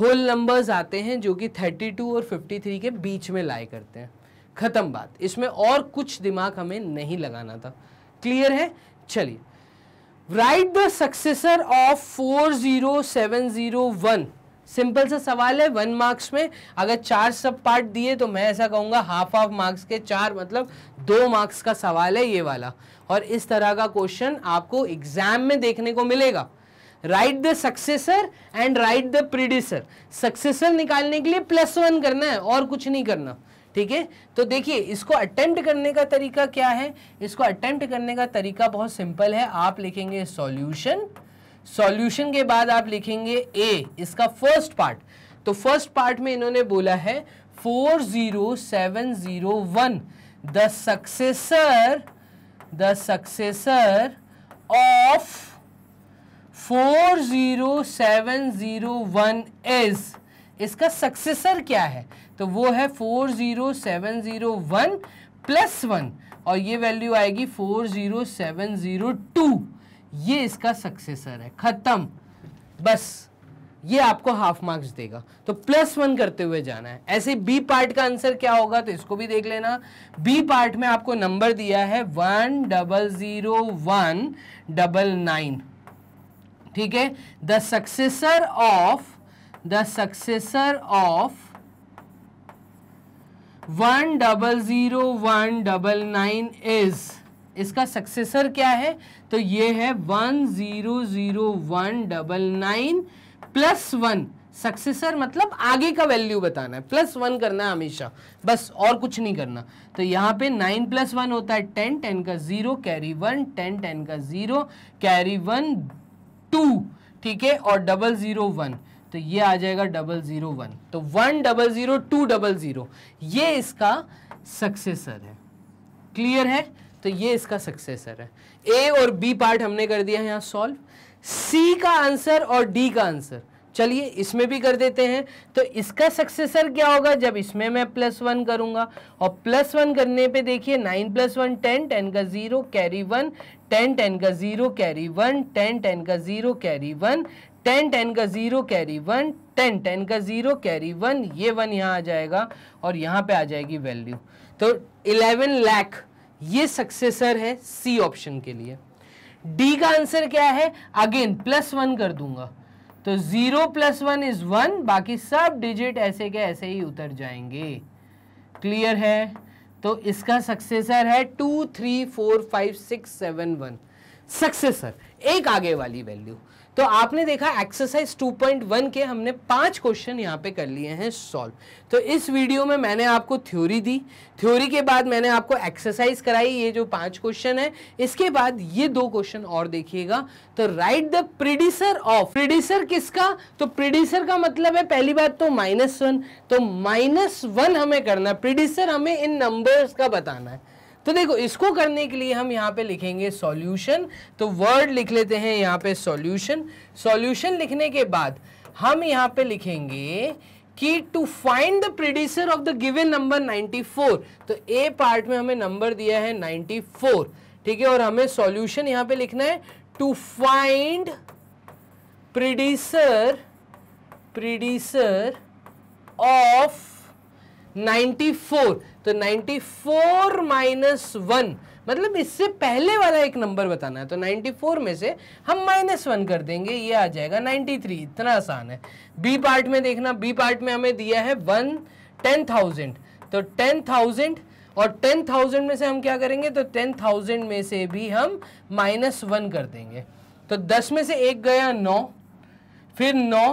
होल नंबर्स आते हैं जो कि थर्टी टू और फिफ्टी थ्री के बीच में लाए करते हैं ख़त्म बात इसमें और कुछ दिमाग हमें नहीं लगाना था क्लियर है चलिए write the successor of four zero seven zero one simple सा सवाल है वन मार्क्स में अगर चार सब पार्ट दिए तो मैं ऐसा कहूँगा हाफ हाफ मार्क्स के चार मतलब दो मार्क्स का सवाल है ये वाला और इस तरह का क्वेश्चन आपको एग्जाम में देखने को मिलेगा write the successor and write the predecessor successor निकालने के लिए प्लस वन करना है और कुछ नहीं करना ठीक है तो देखिए इसको अटेम्प्ट करने का तरीका क्या है इसको अटेम्प्ट करने का तरीका बहुत सिंपल है आप लिखेंगे सॉल्यूशन सॉल्यूशन के बाद आप लिखेंगे ए इसका फर्स्ट पार्ट तो फर्स्ट पार्ट में इन्होंने बोला है 40701 the successor the successor of 40701 is इसका सक्सेसर क्या है तो वो है 40701 प्लस वन और ये वैल्यू आएगी 40702 ये इसका सक्सेसर है खत्म बस ये आपको हाफ मार्क्स देगा तो प्लस वन करते हुए जाना है ऐसे बी पार्ट का आंसर क्या होगा तो इसको भी देख लेना बी पार्ट में आपको नंबर दिया है one double zero one double nine ठीक है the successor of the successor of one double zero one double nine is इसका सक्सेसर क्या है तो ये है one zero zero one double nine plus one successor मतलब आगे का वैल्यू बताना है प्लस वन करना है हमेशा बस और कुछ नहीं करना तो यहाँ पे नाइन प्लस वन होता है टेन टेन का zero carry one ten ten का ज़ीरो कैरी वन टू ठीक है और डबल ज़ीरो वन तो ये आ जाएगा डबल ज़ीरो वन तो one double zero two double zero ये इसका सक्सेसर है क्लियर है तो ये इसका सक्सेसर है ए और बी पार्ट हमने कर दिया है यहाँ सॉल्व सी का आंसर और डी का आंसर चलिए इसमें भी कर देते हैं तो इसका सक्सेसर क्या होगा जब इसमें मैं प्लस वन करूंगा और प्लस वन करने पे देखिए nine plus one ten ten का zero carry one ten ten का zero carry one ten ten का zero carry one ten ten का zero carry one ten ten का ज़ीरो कैरी वन ये वन यहाँ आ जाएगा और यहाँ पे आ जाएगी वैल्यू तो इलेवन लैख ये सक्सेसर है सी ऑप्शन के लिए डी का आंसर क्या है अगेन प्लस वन कर दूंगा तो zero plus one is one बाकी सब डिजिट ऐसे के ऐसे ही उतर जाएंगे क्लियर है तो इसका सक्सेसर है two three four five six seven one successor एक आगे वाली वैल्यू तो आपने देखा एक्सरसाइज 2.1 के हमने पांच क्वेश्चन यहाँ पे कर लिए हैं सॉल्व तो इस वीडियो में मैंने आपको थ्योरी दी थ्योरी के बाद मैंने आपको एक्सरसाइज कराई ये जो पांच क्वेश्चन है इसके बाद ये दो क्वेश्चन और देखिएगा तो write the predecessor of predecessor किसका तो प्रिड्यूसर का मतलब है पहली बात तो माइनस वन तो माइनस वन हमें करना है प्रिड्यूसर हमें इन नंबर्स का बताना है तो देखो इसको करने के लिए हम यहाँ पे लिखेंगे सॉल्यूशन तो वर्ड लिख लेते हैं यहाँ पे सॉल्यूशन सॉल्यूशन लिखने के बाद हम यहाँ पे लिखेंगे कि to find the producer of the given number 94 तो ए पार्ट में हमें नंबर दिया है 94 ठीक है और हमें सॉल्यूशन यहाँ पे लिखना है to find producer producer of 94 तो 94 फोर माइनस वन मतलब इससे पहले वाला एक नंबर बताना है तो 94 में से हम माइनस वन कर देंगे ये आ जाएगा 93 इतना आसान है बी पार्ट में देखना बी पार्ट में हमें दिया है वन टेन थाउजेंड तो टेन थाउजेंड और टेन थाउजेंड में से हम क्या करेंगे तो टेन थाउजेंड में से भी हम माइनस वन कर देंगे तो दस में से एक गया नौ फिर नौ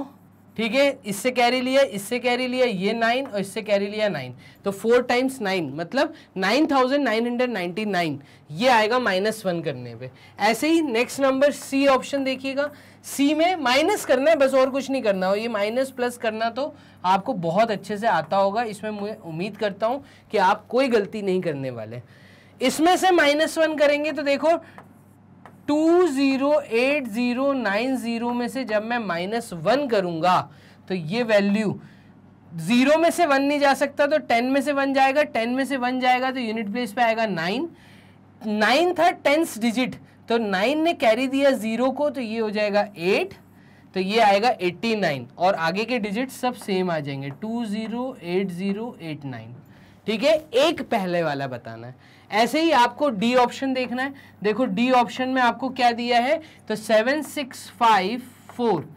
ठीक है इससे कैरी लिया इससे कैरी लिया ये नाइन और इससे कैरी लिया नाइन तो फोर टाइम्स नाइन मतलब nine thousand nine hundred ninety nine ये आएगा माइनस वन करने पे ऐसे ही नेक्स्ट नंबर सी ऑप्शन देखिएगा सी में माइनस करना है बस और कुछ नहीं करना हो ये माइनस प्लस करना तो आपको बहुत अच्छे से आता होगा इसमें मैं उम्मीद करता हूँ कि आप कोई गलती नहीं करने वाले इसमें से माइनस वन करेंगे तो देखो two zero eight zero nine zero में से जब मैं माइनस वन करूँगा तो ये वैल्यू ज़ीरो में से वन नहीं जा सकता तो टेन में से वन जाएगा टेन में से वन जाएगा तो यूनिट प्लेस पे आएगा नाइन नाइन था टेंस डिजिट तो नाइन ने कैरी दिया ज़ीरो को तो ये हो जाएगा एट तो ये आएगा एट्टी नाइन और आगे के डिजिट सब सेम आ जाएंगे two zero eight zero eight nine ठीक है एक पहले वाला बताना है ऐसे ही आपको डी ऑप्शन देखना है देखो डी ऑप्शन में आपको क्या दिया है तो seven six five four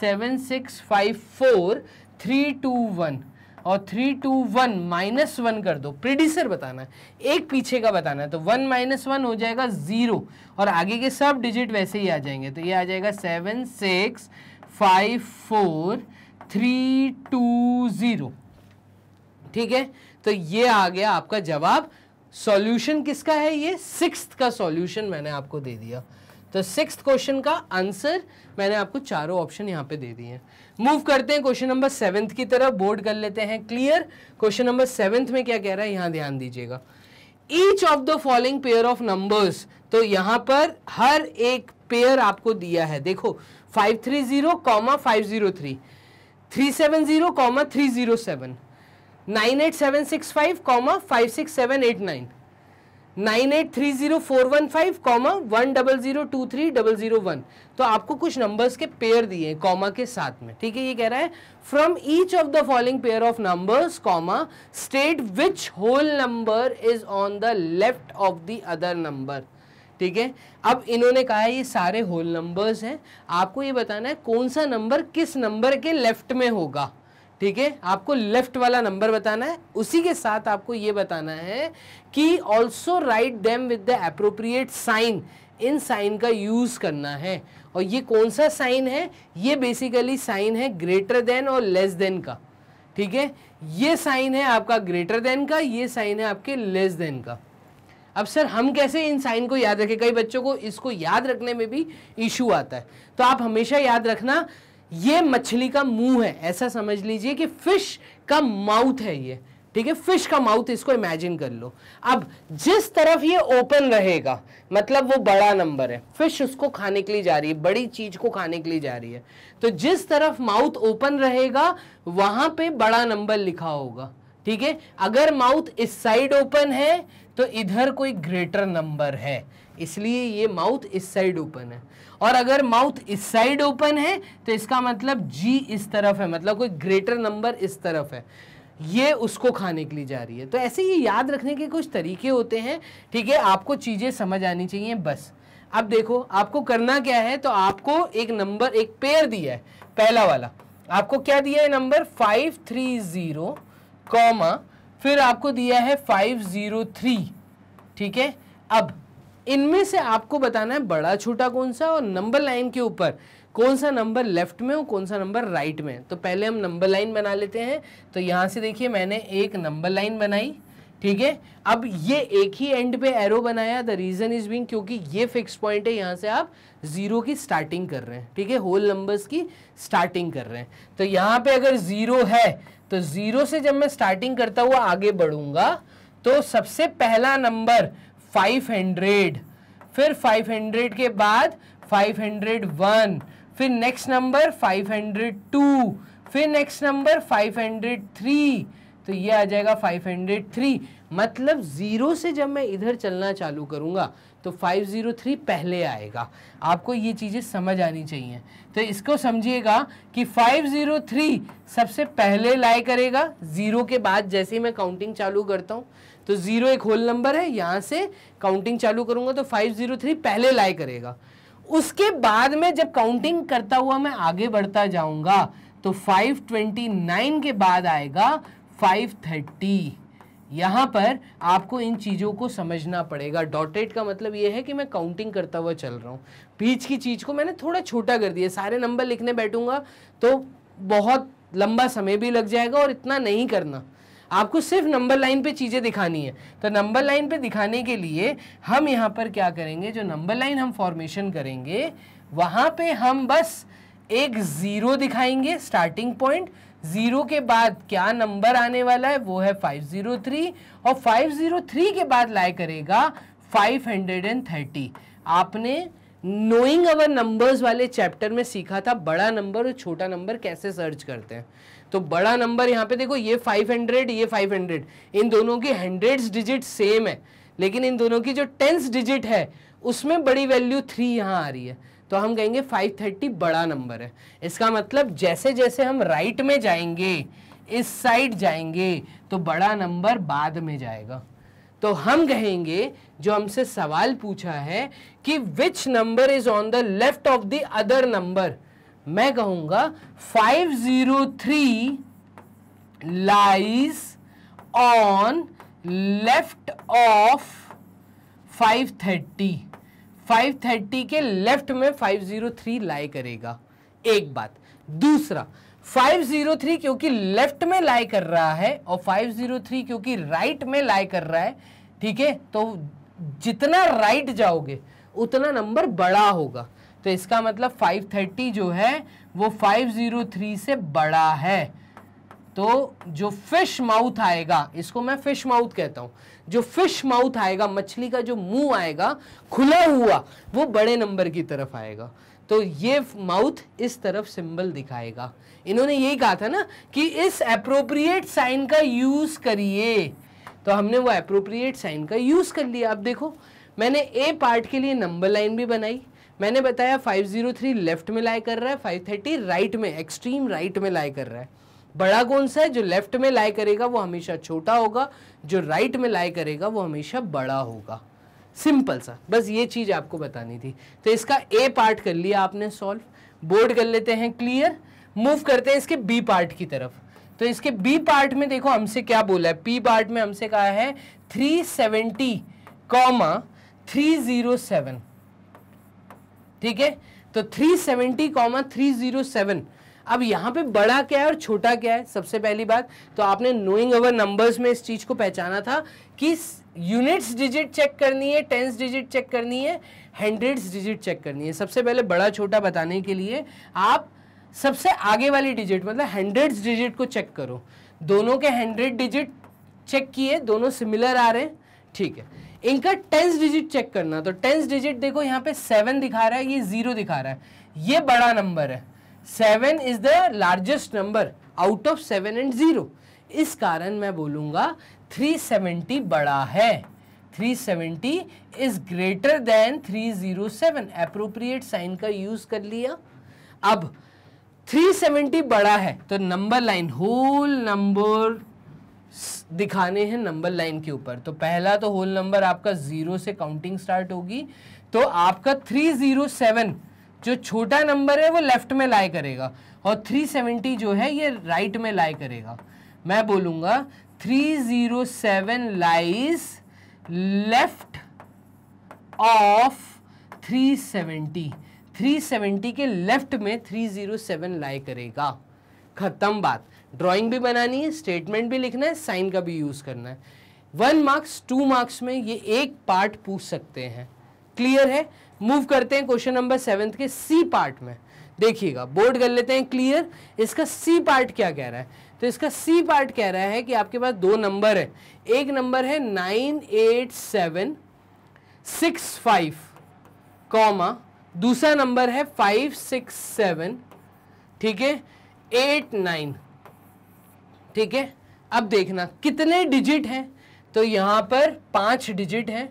seven six five four three two one और three two one minus one कर दो प्रिड्यूसर बताना है एक पीछे का बताना है तो वन माइनस वन हो जाएगा ज़ीरो और आगे के सब डिजिट वैसे ही आ जाएंगे तो ये आ जाएगा seven six five four three two zero ठीक है तो ये आ गया आपका जवाब सॉल्यूशन किसका है ये सिक्स का सॉल्यूशन मैंने आपको दे दिया तो सिक्स क्वेश्चन का आंसर मैंने आपको चारों ऑप्शन यहां पे दे दिए हैं मूव करते हैं क्वेश्चन नंबर सेवेंथ की तरफ बोर्ड कर लेते हैं क्लियर क्वेश्चन नंबर सेवेंथ में क्या कह रहा है यहां ध्यान दीजिएगा each of the following pair of numbers तो यहां पर हर एक पेयर आपको दिया है देखो five three zero comma five zero three three seven zero comma three zero seven nine eight seven six five comma five six seven eight nine nine eight three zero four one five comma one double zero two three double zero one तो आपको कुछ नंबर्स के पेयर दिए हैं कॉमा के साथ में ठीक है ये कह रहा है from each of the following pair of numbers comma state which whole number is on the left of the other number ठीक है अब इन्होंने कहा है ये सारे होल नंबर्स हैं आपको ये बताना है कौन सा नंबर किस नंबर के लेफ्ट में होगा ठीक है आपको लेफ्ट वाला नंबर बताना है उसी के साथ आपको ये बताना है कि also write them with the appropriate sign इन साइन का यूज़ करना है और ये कौन सा साइन है ये बेसिकली साइन है ग्रेटर देन और लेस देन का ठीक है ये साइन है आपका ग्रेटर देन का ये साइन है आपके लेस देन का अब सर हम कैसे इन साइन को याद रखें कई बच्चों को इसको याद रखने में भी इशू आता है तो आप हमेशा याद रखना ये मछली का मुंह है ऐसा समझ लीजिए कि फिश का माउथ है ये ठीक है फिश का माउथ इसको इमेजिन कर लो अब जिस तरफ ये ओपन रहेगा मतलब वो बड़ा नंबर है फिश उसको खाने के लिए जा रही है बड़ी चीज को खाने के लिए जा रही है तो जिस तरफ माउथ ओपन रहेगा वहां पे बड़ा नंबर लिखा होगा ठीक है अगर माउथ इस साइड ओपन है तो इधर कोई ग्रेटर नंबर है इसलिए ये माउथ इस साइड ओपन है और अगर माउथ इस साइड ओपन है तो इसका मतलब जी इस तरफ है मतलब कोई ग्रेटर नंबर इस तरफ है ये उसको खाने के लिए जा रही है तो ऐसे ही याद रखने के कुछ तरीके होते हैं ठीक है आपको चीज़ें समझ आनी चाहिए बस अब देखो आपको करना क्या है तो आपको एक नंबर एक पेयर दिया है पहला वाला आपको क्या दिया है number five three zero comma फिर आपको दिया है फाइव ज़ीरो थ्री ठीक है अब इनमें से आपको बताना है बड़ा छोटा कौन सा और नंबर लाइन के ऊपर कौन सा नंबर लेफ्ट में और कौन सा नंबर राइट में तो पहले हम नंबर लाइन बना लेते हैं तो यहाँ से देखिए मैंने एक नंबर लाइन बनाई ठीक है अब ये एक ही एंड पे एरो बनाया द रीज़न इज बिंग क्योंकि ये फिक्स पॉइंट है यहाँ से आप ज़ीरो की स्टार्टिंग कर रहे हैं ठीक है होल नंबर्स की स्टार्टिंग कर रहे हैं तो यहाँ पे अगर ज़ीरो है तो ज़ीरो से जब मैं स्टार्टिंग करता हुआ आगे बढ़ूंगा तो सबसे पहला नंबर 500 फिर 500 के बाद 501 फिर नेक्स्ट नंबर 502 फिर नेक्स्ट नंबर 503 तो ये आ जाएगा 503 मतलब ज़ीरो से जब मैं इधर चलना चालू करूँगा तो 503 पहले आएगा आपको ये चीज़ें समझ आनी चाहिए तो इसको समझिएगा कि 503 सबसे पहले लाई करेगा ज़ीरो के बाद जैसे ही मैं काउंटिंग चालू करता हूँ तो ज़ीरो एक होल नंबर है यहाँ से काउंटिंग चालू करूँगा तो फाइव जीरो थ्री पहले लाई करेगा उसके बाद में जब काउंटिंग करता हुआ मैं आगे बढ़ता जाऊँगा तो फाइव ट्वेंटी नाइन के बाद आएगा फाइव थर्टी यहाँ पर आपको इन चीज़ों को समझना पड़ेगा डॉटेड का मतलब ये है कि मैं काउंटिंग करता हुआ चल रहा हूँ बीच की चीज़ को मैंने थोड़ा छोटा कर दिया सारे नंबर लिखने बैठूंगा तो बहुत लंबा समय भी लग जाएगा और इतना नहीं करना आपको सिर्फ नंबर लाइन पे चीज़ें दिखानी है तो नंबर लाइन पे दिखाने के लिए हम यहाँ पर क्या करेंगे जो नंबर लाइन हम फॉर्मेशन करेंगे वहाँ पे हम बस एक ज़ीरो दिखाएंगे स्टार्टिंग पॉइंट ज़ीरो के बाद क्या नंबर आने वाला है वो है फाइव जीरो थ्री और फाइव जीरो थ्री के बाद लाए करेगा फाइव हंड्रेड एंड थर्टी आपने नोइंग अवर नंबर्स वाले चैप्टर में सीखा था बड़ा नंबर और छोटा नंबर कैसे सर्च करते हैं तो बड़ा नंबर यहाँ पे देखो ये 500 ये 500 इन दोनों की हंड्रेड्स डिजिट सेम है लेकिन इन दोनों की जो टेंस डिजिट है उसमें बड़ी वैल्यू थ्री यहाँ आ रही है तो हम कहेंगे 530 बड़ा नंबर है इसका मतलब जैसे जैसे हम राइट में जाएंगे इस साइड जाएंगे तो बड़ा नंबर बाद में जाएगा तो हम कहेंगे जो हमसे सवाल पूछा है कि which number is on the left of the other number मैं कहूंगा 503 लाइज ऑन लेफ्ट ऑफ 530 530 के लेफ्ट में 503 लाई करेगा एक बात दूसरा 503 क्योंकि लेफ्ट में लाई कर रहा है और 503 क्योंकि राइट में लाई कर रहा है ठीक है तो जितना राइट जाओगे उतना नंबर बड़ा होगा तो इसका मतलब 530 जो है वो 503 से बड़ा है तो जो फिश माउथ आएगा इसको मैं फिश माउथ कहता हूँ जो फिश माउथ आएगा मछली का जो मुंह आएगा खुला हुआ वो बड़े नंबर की तरफ आएगा तो ये माउथ इस तरफ सिंबल दिखाएगा इन्होंने यही कहा था ना कि इस अप्रोप्रिएट साइन का यूज़ करिए तो हमने वो अप्रोप्रिएट साइन का यूज़ कर लिया आप देखो मैंने ए पार्ट के लिए नंबर लाइन भी बनाई मैंने बताया 503 लेफ्ट में लाई कर रहा है 530 राइट में एक्सट्रीम राइट में लाई कर रहा है बड़ा कौन सा है जो लेफ्ट में लाई करेगा वो हमेशा छोटा होगा जो राइट में लाई करेगा वो हमेशा बड़ा होगा सिंपल सा बस ये चीज़ आपको बतानी थी तो इसका ए पार्ट कर लिया आपने सॉल्व बोर्ड कर लेते हैं क्लियर मूव करते हैं इसके बी पार्ट की तरफ तो इसके बी पार्ट में देखो हमसे क्या बोला है पी पार्ट में हमसे कहा है 370 कॉमा थ्री ठीक है तो 370 कॉमा 307 अब यहाँ पे बड़ा क्या है और छोटा क्या है सबसे पहली बात तो आपने नोइंग अवर नंबर्स में इस चीज़ को पहचाना था कि यूनिट्स डिजिट चेक करनी है टेंस डिजिट चेक करनी है हंड्रेड्स डिजिट चेक करनी है सबसे पहले बड़ा छोटा बताने के लिए आप सबसे आगे वाली डिजिट मतलब हंड्रेड्स डिजिट को चेक करो दोनों के हंड्रेड डिजिट चेक किए दोनों सिमिलर आ रहे हैं ठीक है इनका टेंस डिजिट चेक करना तो टेंस डिजिट देखो यहाँ पे सेवन दिखा रहा है ये जीरो दिखा रहा है ये बड़ा नंबर है seven is the largest number out of seven and zero इस कारण मैं बोलूँगा 370 बड़ा है 370 is greater than 307 appropriate sign का यूज़ कर लिया अब 370 बड़ा है तो नंबर लाइन होल नंबर दिखाने हैं नंबर लाइन के ऊपर तो पहला तो होल नंबर आपका ज़ीरो से काउंटिंग स्टार्ट होगी तो आपका थ्री ज़ीरो सेवन जो छोटा नंबर है वो लेफ्ट में लाई करेगा और थ्री सेवेंटी जो है ये राइट में लाई करेगा मैं बोलूंगा three zero seven lies left of three seventy three seventy के लेफ्ट में थ्री ज़ीरो सेवन लाई करेगा ख़त्म बात ड्राइंग भी बनानी है स्टेटमेंट भी लिखना है साइन का भी यूज़ करना है वन मार्क्स टू मार्क्स में ये एक पार्ट पूछ सकते हैं क्लियर है मूव करते हैं क्वेश्चन नंबर सेवेंथ के सी पार्ट में देखिएगा बोर्ड कर लेते हैं क्लियर इसका सी पार्ट क्या कह रहा है तो इसका सी पार्ट कह रहा है कि आपके पास दो नंबर है एक नंबर है nine eight seven six five comma दूसरा नंबर है फाइव सिक्स सेवन ठीक है एट नाइन ठीक है अब देखना कितने डिजिट हैं तो यहाँ पर पांच डिजिट हैं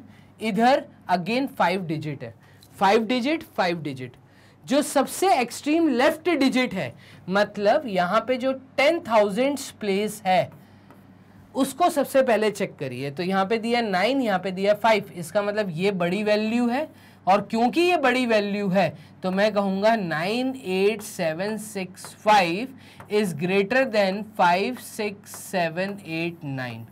इधर अगेन फाइव डिजिट है फाइव डिजिट फाइव डिजिट जो सबसे एक्सट्रीम लेफ्ट डिजिट है मतलब यहाँ पे जो टेन थाउजेंड प्लेस है उसको सबसे पहले चेक करिए तो यहाँ पे दिया नाइन यहाँ पे दिया फाइव इसका मतलब ये बड़ी वैल्यू है और क्योंकि ये बड़ी वैल्यू है तो मैं कहूँगा nine eight seven six five is greater than five six seven eight nine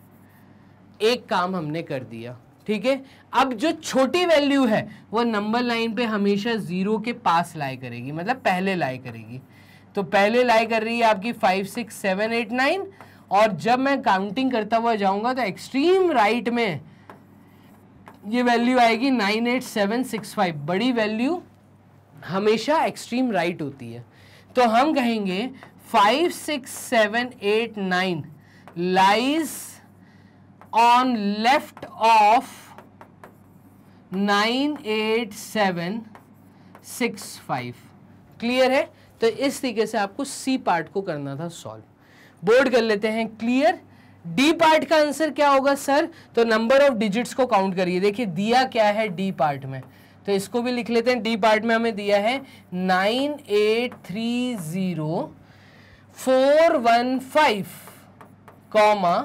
एक काम हमने कर दिया ठीक है अब जो छोटी वैल्यू है वो नंबर लाइन पे हमेशा ज़ीरो के पास लाई करेगी मतलब पहले लाई करेगी तो पहले लाई कर रही है आपकी five six seven eight nine और जब मैं काउंटिंग करता हुआ जाऊँगा तो एक्सट्रीम राइट में ये वैल्यू आएगी nine eight seven six five बड़ी वैल्यू हमेशा एक्सट्रीम राइट होती है तो हम कहेंगे five six seven eight nine lies on left of nine eight seven six five clear है तो इस तरीके से आपको सी पार्ट को करना था सॉल्व बोर्ड कर लेते हैं क्लियर डी पार्ट का आंसर क्या होगा सर तो नंबर ऑफ डिजिट्स को काउंट करिए देखिए दिया क्या है डी पार्ट में तो इसको भी लिख लेते हैं डी पार्ट में हमें दिया है nine eight three zero four one five comma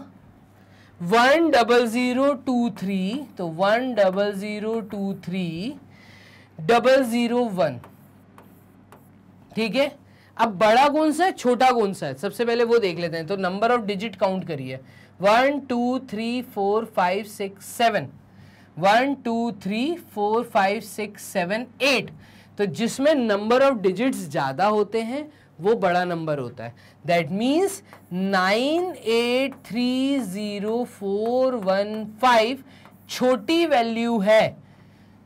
one double zero two three तो one double zero two three double zero one ठीक है अब बड़ा कौन सा है छोटा कौन सा है सबसे पहले वो देख लेते हैं तो नंबर ऑफ डिजिट काउंट करिए one two three four five six seven one two three four five six seven eight तो जिसमें नंबर ऑफ डिजिट्स ज़्यादा होते हैं वो बड़ा नंबर होता है that means nine eight three zero four one five छोटी वैल्यू है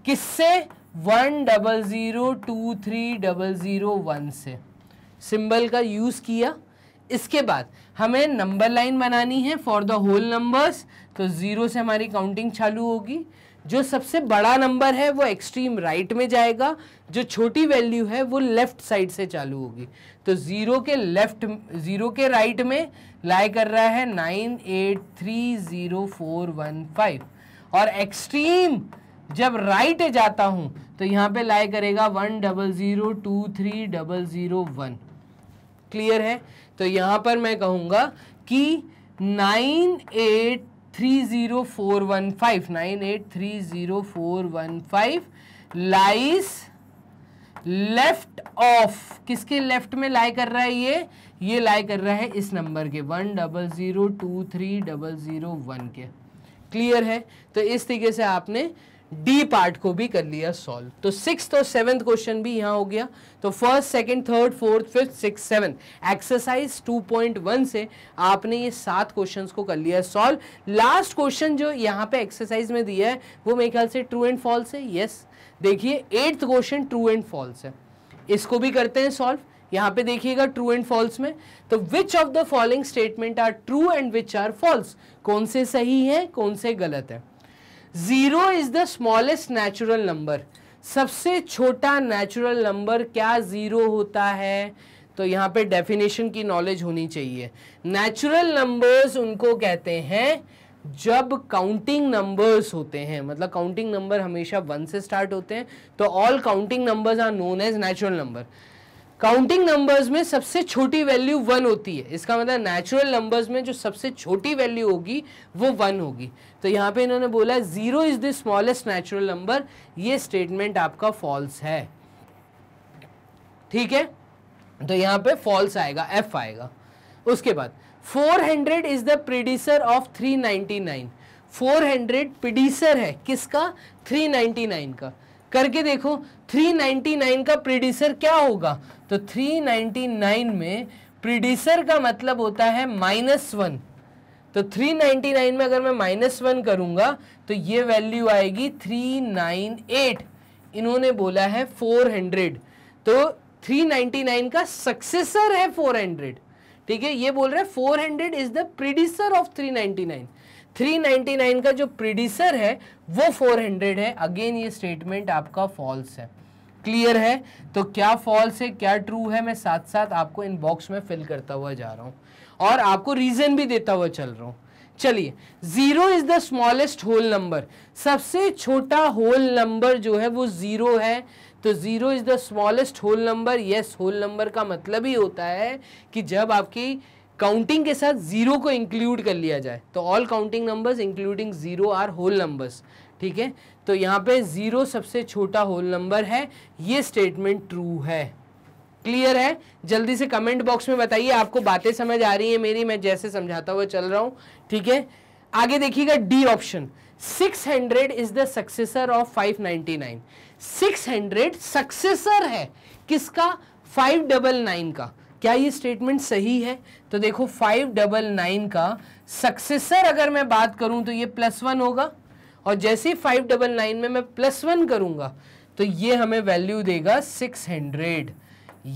किससे one double zero two three double zero one से सिंबल का यूज़ किया इसके बाद हमें नंबर लाइन बनानी है फॉर द होल नंबर्स तो ज़ीरो से हमारी काउंटिंग चालू होगी जो सबसे बड़ा नंबर है वो एक्सट्रीम राइट right में जाएगा जो छोटी वैल्यू है वो लेफ़्ट साइड से चालू होगी तो ज़ीरो के लेफ़्ट ज़ीरो के राइट right में लाई कर रहा है nine eight three zero four one five और एक्सट्रीम जब राइट right जाता हूँ तो यहाँ पे लाई करेगा one double zero two three double zero one clear है तो यहाँ पर मैं कहूँगा कि nine eight three zero four one five nine eight three zero four one five lies left of किसके लेफ्ट में लाई कर रहा है ये ये लाई कर रहा है इस नंबर के one double zero two three double zero one के क्लियर है तो इस तरीके से आपने डी पार्ट को भी कर लिया सॉल्व तो सिक्स और सेवेंथ क्वेश्चन भी यहाँ हो गया तो first second third fourth fifth six seven exercise 2.1 से आपने ये सात क्वेश्चंस को कर लिया सॉल्व लास्ट क्वेश्चन जो यहाँ पे एक्सरसाइज में दिया है वो मेरे ख्याल से ट्रू एंड फॉल्स है यस देखिए eighth question true and false है इसको भी करते हैं सॉल्व यहाँ पे देखिएगा ट्रू एंड फॉल्स में तो which of the following statement are true and which are false कौन से सही है कौन से गलत है zero is the smallest natural number सबसे छोटा नेचुरल नंबर क्या ज़ीरो होता है तो यहाँ पे डेफिनेशन की नॉलेज होनी चाहिए नेचुरल नंबर्स उनको कहते हैं जब काउंटिंग नंबर्स होते हैं मतलब काउंटिंग नंबर हमेशा वन से स्टार्ट होते हैं तो all counting numbers are known as natural number counting numbers में सबसे छोटी वैल्यू वन होती है इसका मतलब नेचुरल नंबर्स में जो सबसे छोटी वैल्यू होगी वो वन होगी तो यहाँ पे इन्होंने बोला zero is the smallest natural number ये स्टेटमेंट आपका फॉल्स है ठीक है तो यहाँ पे फॉल्स आएगा एफ आएगा उसके बाद 400 is the predecessor of 399 hundred predecessor है किसका 399 का करके देखो 399 का प्रोड्यूसर क्या होगा तो 399 में प्रीडिसर का मतलब होता है माइनस वन तो 399 में अगर मैं माइनस वन करूंगा तो ये वैल्यू आएगी 398 इन्होंने बोला है 400 तो 399 का सक्सेसर है 400 ठीक है ये बोल रहे हैं 400 इज द प्रीडिसर ऑफ 399 399 का जो प्रिड्यूसर है वो 400 है अगेन ये स्टेटमेंट आपका फॉल्स है क्लियर है तो क्या फॉल्स है क्या ट्रू है मैं साथ साथ आपको इन बॉक्स में फिल करता हुआ जा रहा हूँ और आपको रीज़न भी देता हुआ चल रहा हूँ चलिए zero is the smallest whole number सबसे छोटा होल नंबर जो है वो ज़ीरो है तो zero is the smallest whole number yes whole number का मतलब ही होता है कि जब आपकी काउंटिंग के साथ ज़ीरो को इंक्लूड कर लिया जाए तो all counting numbers including zero are whole numbers ठीक है तो यहाँ पे ज़ीरो सबसे छोटा होल नंबर है ये स्टेटमेंट ट्रू है क्लियर है जल्दी से कमेंट बॉक्स में बताइए आपको बातें समझ आ रही हैं मेरी मैं जैसे समझाता हुआ चल रहा हूँ ठीक है आगे देखिएगा D option 600 is the successor of 599 600 successor है किसका 599 का क्या ये स्टेटमेंट सही है तो देखो 599 का सक्सेसर अगर मैं बात करूं तो ये प्लस वन होगा और जैसे ही फाइव डबल नाइन में मैं प्लस वन करूंगा तो ये हमें वैल्यू देगा सिक्स हंड्रेड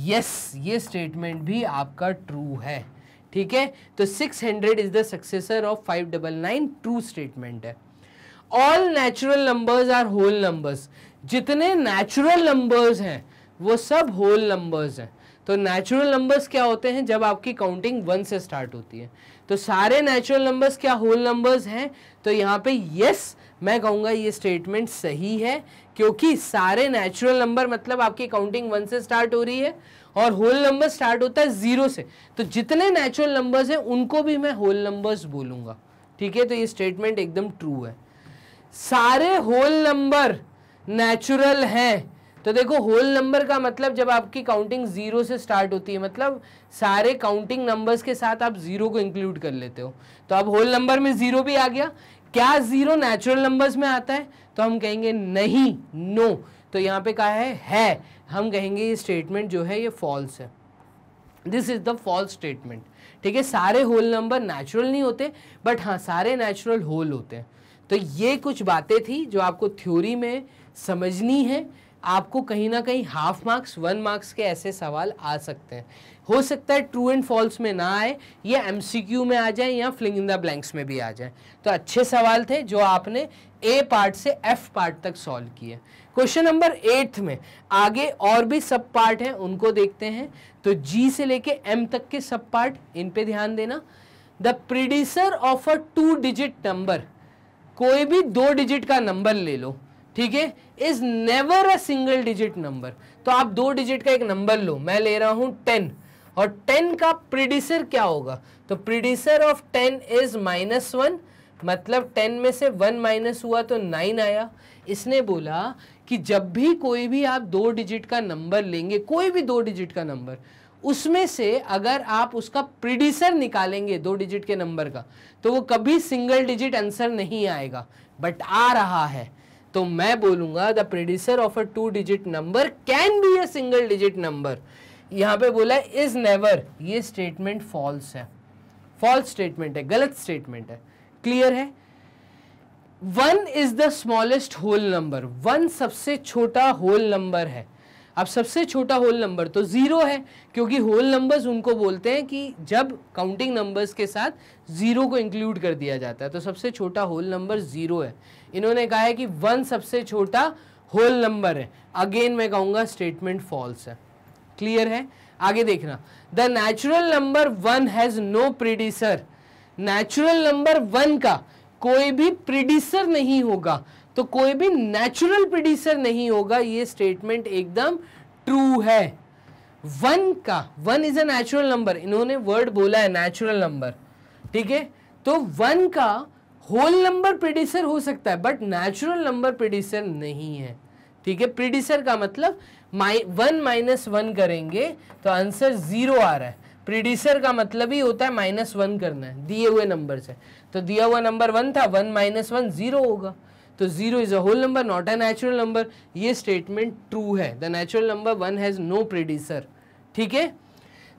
यस ये स्टेटमेंट भी आपका ट्रू है ठीक है तो six hundred is the successor of five double nine true statement है all natural numbers are whole numbers जितने नेचुरल नंबर्स हैं वो सब होल नंबर्स हैं तो नेचुरल नंबर्स क्या होते हैं जब आपकी काउंटिंग वन से स्टार्ट होती है तो सारे नेचुरल नंबर्स क्या होल नंबर्स हैं तो यहाँ पे यस yes, मैं कहूँगा ये स्टेटमेंट सही है क्योंकि सारे नेचुरल नंबर मतलब आपकी काउंटिंग वन से स्टार्ट हो रही है और होल नंबर स्टार्ट होता है ज़ीरो से तो जितने नेचुरल नंबर्स हैं उनको भी मैं होल नंबर्स बोलूँगा ठीक है तो ये स्टेटमेंट एकदम ट्रू है सारे होल नंबर नेचुरल हैं तो देखो होल नंबर का मतलब जब आपकी काउंटिंग ज़ीरो से स्टार्ट होती है मतलब सारे काउंटिंग नंबर्स के साथ आप ज़ीरो को इंक्लूड कर लेते हो तो अब होल नंबर में ज़ीरो भी आ गया क्या जीरो नेचुरल नंबर्स में आता है तो हम कहेंगे नहीं नो तो यहाँ पे कहा है है हम कहेंगे ये स्टेटमेंट जो है ये फॉल्स है this is the false statement ठीक है सारे होल नंबर नेचुरल नहीं होते बट हाँ सारे नेचुरल होल होते हैं तो ये कुछ बातें थी जो आपको थ्योरी में समझनी है आपको कहीं ना कहीं हाफ मार्क्स वन मार्क्स के ऐसे सवाल आ सकते हैं हो सकता है ट्रू एंड फॉल्स में ना आए या क्यू में आ जाए या फ्लिंग इन द ब्लैंक्स में भी आ जाए तो अच्छे सवाल थे जो आपने ए पार्ट से एफ पार्ट तक सॉल्व किए क्वेश्चन नंबर एट्थ में आगे और भी सब पार्ट हैं उनको देखते हैं तो जी से लेके एम तक के सब पार्ट इन पे ध्यान देना the producer of a two digit number कोई भी दो डिजिट का नंबर ले लो ठीक है is never a single digit number तो आप दो डिजिट का एक नंबर लो मैं ले रहा हूं टेन और टेन का प्रीडिसर क्या होगा तो predecessor of ten is minus one मतलब टेन में से वन माइनस हुआ तो नाइन आया इसने बोला कि जब भी कोई भी आप दो डिजिट का नंबर लेंगे कोई भी दो डिजिट का नंबर उसमें से अगर आप उसका प्रीडिसर निकालेंगे दो डिजिट के नंबर का तो वो कभी सिंगल डिजिट आंसर नहीं आएगा बट आ रहा है तो मैं बोलूंगा the producer of a two digit number can be a single digit number यहाँ पे बोला है इज़ नेवर ये स्टेटमेंट फॉल्स है फॉल्स स्टेटमेंट है गलत स्टेटमेंट है क्लियर है one is the smallest whole number one सबसे छोटा होल नंबर है अब सबसे छोटा होल नंबर तो ज़ीरो है क्योंकि होल नंबर्स उनको बोलते हैं कि जब काउंटिंग नंबर्स के साथ ज़ीरो को इंक्लूड कर दिया जाता है तो सबसे छोटा होल नंबर ज़ीरो है इन्होंने कहा है कि वन सबसे छोटा होल नंबर है अगेन मैं कहूँगा स्टेटमेंट फॉल्स है क्लियर है आगे देखना the natural number one has no predecessor natural number one का कोई भी प्रिड्यूसर नहीं होगा तो कोई भी नेचुरल प्रिडिसर नहीं होगा ये स्टेटमेंट एकदम ट्रू है वन का one is a natural number इन्होंने वर्ड बोला है नेचुरल नंबर ठीक है तो वन का होल नंबर प्रिडिसर हो सकता है बट नेचुरल नंबर प्रिडिसर नहीं है ठीक है प्रिडिसर का मतलब माइ वन माइनस वन करेंगे तो आंसर ज़ीरो आ रहा है प्रिड्यूसर का मतलब ही होता है माइनस वन करना है दिए हुए नंबर से तो दिया हुआ नंबर वन था वन माइनस वन ज़ीरो होगा तो zero is a whole number not a natural number ये स्टेटमेंट ट्रू है the natural number one has no predecessor ठीक है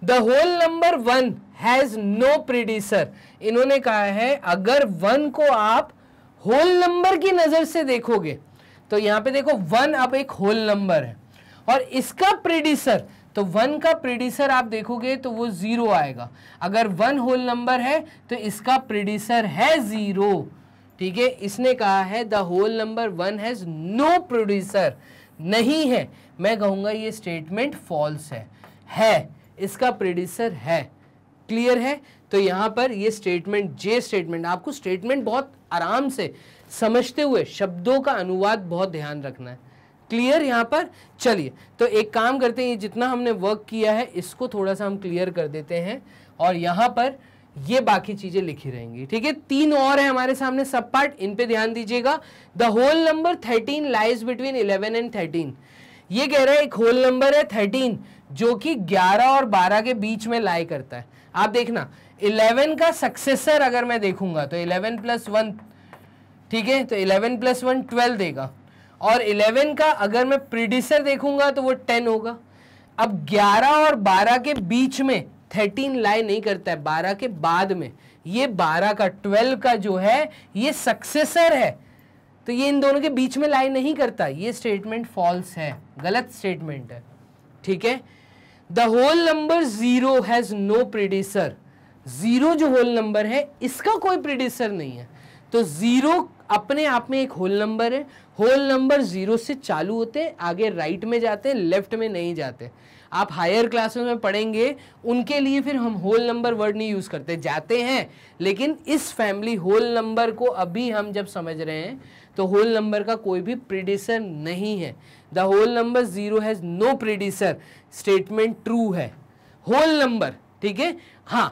the whole number one has no predecessor इन्होंने कहा है अगर वन को आप होल नंबर की नज़र से देखोगे तो यहाँ पे देखो वन अब एक होल नंबर है और इसका प्रीडिसर तो वन का प्रीडिसर आप देखोगे तो वो ज़ीरो आएगा अगर वन होल नंबर है तो इसका प्रीडिसर है ज़ीरो ठीक है इसने कहा है the whole number one has no producer नहीं है मैं कहूँगा ये स्टेटमेंट फॉल्स है है इसका प्रोड्यूसर है क्लियर है तो यहाँ पर ये स्टेटमेंट जे स्टेटमेंट आपको स्टेटमेंट बहुत आराम से समझते हुए शब्दों का अनुवाद बहुत ध्यान रखना है क्लियर यहाँ पर चलिए तो एक काम करते हैं जितना हमने वर्क किया है इसको थोड़ा सा हम क्लियर कर देते हैं और यहाँ पर ये बाकी चीजें लिखी रहेंगी ठीक है तीन और है हमारे सामने सब पार्ट इन पे ध्यान दीजिएगा the whole number thirteen lies between eleven and thirteen ये कह रहा है एक होल नंबर है थर्टीन जो कि ग्यारह और बारह के बीच में लाई करता है आप देखना इलेवन का सक्सेसर अगर मैं देखूंगा तो इलेवन प्लस वन ठीक है तो इलेवन प्लस वन ट्वेल्व देगा और 11 का अगर मैं प्रीडिसर देखूंगा तो वो 10 होगा अब 11 और 12 के बीच में 13 लाई नहीं करता है 12 के बाद में ये 12 का 12 का जो है ये सक्सेसर है तो ये इन दोनों के बीच में लाई नहीं करता ये स्टेटमेंट फॉल्स है गलत स्टेटमेंट है ठीक है the whole number zero has no predecessor zero जो होल नंबर है इसका कोई प्रीडिसर नहीं है तो जीरो अपने आप में एक होल नंबर है होल नंबर जीरो से चालू होते हैं आगे राइट में जाते हैं लेफ्ट में नहीं जाते आप हायर क्लासेस में पढ़ेंगे उनके लिए फिर हम होल नंबर वर्ड नहीं यूज़ करते जाते हैं लेकिन इस फैमिली होल नंबर को अभी हम जब समझ रहे हैं तो होल नंबर का कोई भी प्रिडिसर नहीं है the whole number zero has no predecessor statement true है होल नंबर ठीक है हाँ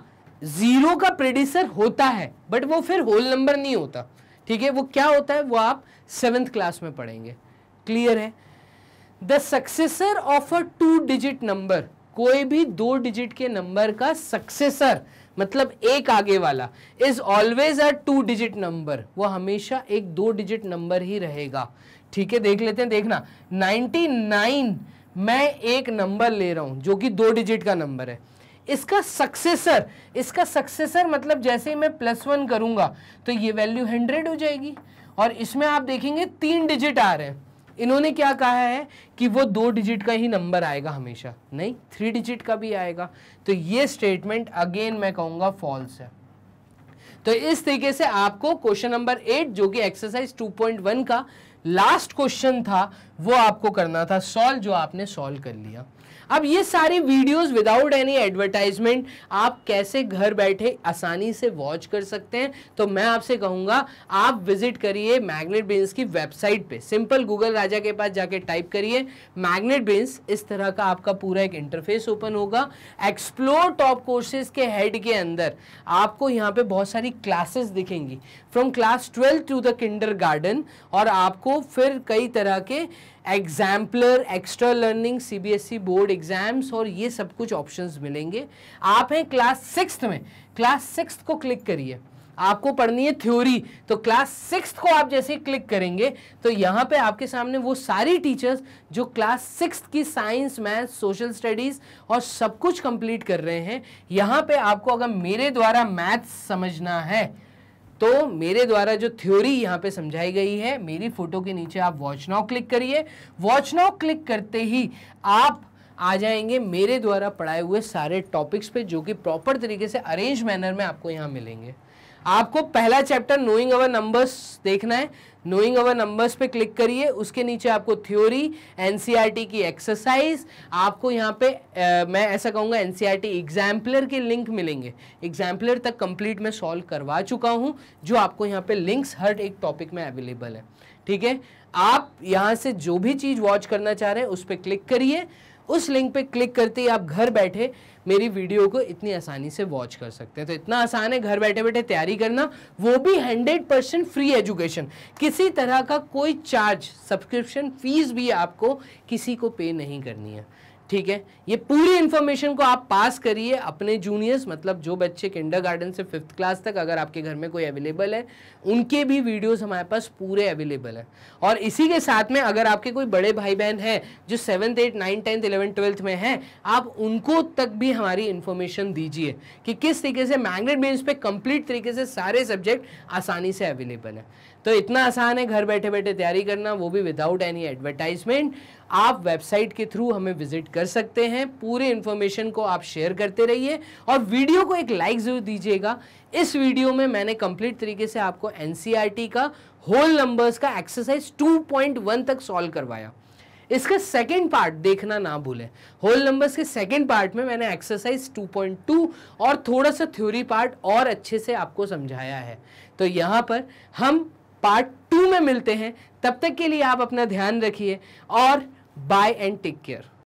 जीरो का प्रिडिसर होता है बट वो फिर होल नंबर नहीं होता ठीक है वो क्या होता है वो आप सेवेंथ क्लास में पढ़ेंगे क्लियर है the successor of a two digit number कोई भी दो डिजिट के नंबर का सक्सेसर मतलब एक आगे वाला is always a two digit number वो हमेशा एक दो डिजिट नंबर ही रहेगा ठीक है देख लेते हैं देखना 99 मैं एक नंबर ले रहा हूं जो कि दो डिजिट का नंबर है इसका सक्सेसर इसका सक्सेसर मतलब जैसे ही मैं प्लस वन करूंगा तो ये वैल्यू हंड्रेड हो जाएगी और इसमें आप देखेंगे तीन डिजिट आ रहे हैं इन्होंने क्या कहा है कि वो दो डिजिट का ही नंबर आएगा हमेशा नहीं थ्री डिजिट का भी आएगा तो ये स्टेटमेंट अगेन मैं कहूंगा फॉल्स है तो इस तरीके से आपको क्वेश्चन नंबर एट जो कि एक्सरसाइज 2.1 का लास्ट क्वेश्चन था वो आपको करना था सॉल्व जो आपने सॉल्व कर लिया अब ये सारे वीडियोस विदाउट एनी एडवर्टाइजमेंट आप कैसे घर बैठे आसानी से वॉच कर सकते हैं तो मैं आपसे कहूँगा आप विजिट करिए मैग्नेट बिन्स की वेबसाइट पे सिंपल गूगल राजा के पास जाके टाइप करिए मैग्नेट बिन्स इस तरह का आपका पूरा एक इंटरफेस ओपन होगा एक्सप्लोर टॉप कोर्सेज के हेड के अंदर आपको यहाँ पे बहुत सारी क्लासेस दिखेंगी from class twelfth to the kindergarten और आपको फिर कई तरह के exemplar extra learning CBSE board exams और ये सब कुछ ऑप्शंस मिलेंगे आप हैं क्लास सिक्स में क्लास सिक्स को क्लिक करिए आपको पढ़नी है थ्योरी तो क्लास सिक्स को आप जैसे क्लिक करेंगे तो यहाँ पे आपके सामने वो सारी टीचर्स जो क्लास सिक्स की साइंस मैथ सोशल स्टडीज़ और सब कुछ कंप्लीट कर रहे हैं यहाँ पे आपको अगर मेरे द्वारा मैथ्स समझना है तो मेरे द्वारा जो थ्योरी यहाँ पे समझाई गई है मेरी फोटो के नीचे आप वॉच नाउ क्लिक करिए वॉच नाउ क्लिक करते ही आप आ जाएंगे मेरे द्वारा पढ़ाए हुए सारे टॉपिक्स पे जो कि प्रॉपर तरीके से अरेंज मैनर में आपको यहाँ मिलेंगे आपको पहला चैप्टर नोइंग अवर नंबर्स देखना है नोइंग अवर नंबर्स पे क्लिक करिए उसके नीचे आपको थ्योरी एनसीईआरटी e की एक्सरसाइज आपको यहाँ पे आ, मैं ऐसा कहूँगा एनसीईआरटी एग्जाम्पलर e के लिंक मिलेंगे एग्जाम्पलर तक कंप्लीट मैं सॉल्व करवा चुका हूँ जो आपको यहाँ पे लिंक्स हर एक टॉपिक में अवेलेबल है ठीक है आप यहाँ से जो भी चीज़ वॉच करना चाह रहे हैं उस पर क्लिक करिए उस लिंक पे क्लिक करते ही आप घर बैठे मेरी वीडियो को इतनी आसानी से वॉच कर सकते हैं तो इतना आसान है घर बैठे बैठे तैयारी करना वो भी हंड्रेड परसेंट फ्री एजुकेशन किसी तरह का कोई चार्ज सब्सक्रिप्शन फीस भी आपको किसी को पे नहीं करनी है ठीक है ये पूरी इन्फॉर्मेशन को आप पास करिए अपने जूनियर्स मतलब जो बच्चे किंडर गार्डन से फिफ्थ क्लास तक अगर आपके घर में कोई अवेलेबल है उनके भी वीडियोस हमारे पास पूरे अवेलेबल हैं और इसी के साथ में अगर आपके कोई बड़े भाई बहन हैं जो seventh eight nine tenth eleven twelfth में हैं आप उनको तक भी हमारी इन्फॉर्मेशन दीजिए कि किस तरीके से मैंगनेट बेन्स पर कंप्लीट तरीके से सारे सब्जेक्ट आसानी से अवेलेबल है तो इतना आसान है घर बैठे बैठे तैयारी करना वो भी विदाउट एनी एडवर्टाइजमेंट आप वेबसाइट के थ्रू हमें विजिट कर सकते हैं पूरे इन्फॉर्मेशन को आप शेयर करते रहिए और वीडियो को एक लाइक जरूर दीजिएगा इस वीडियो में मैंने कंप्लीट तरीके से आपको एन e का होल नंबर्स का एक्सरसाइज 2.1 तक सॉल्व करवाया इसका सेकेंड पार्ट देखना ना भूलें होल नंबर्स के सेकेंड पार्ट में मैंने एक्सरसाइज 2.2 और थोड़ा सा थ्योरी पार्ट और अच्छे से आपको समझाया है तो यहाँ पर हम पार्ट टू में मिलते हैं तब तक के लिए आप अपना ध्यान रखिए और बाय एंड टेक केयर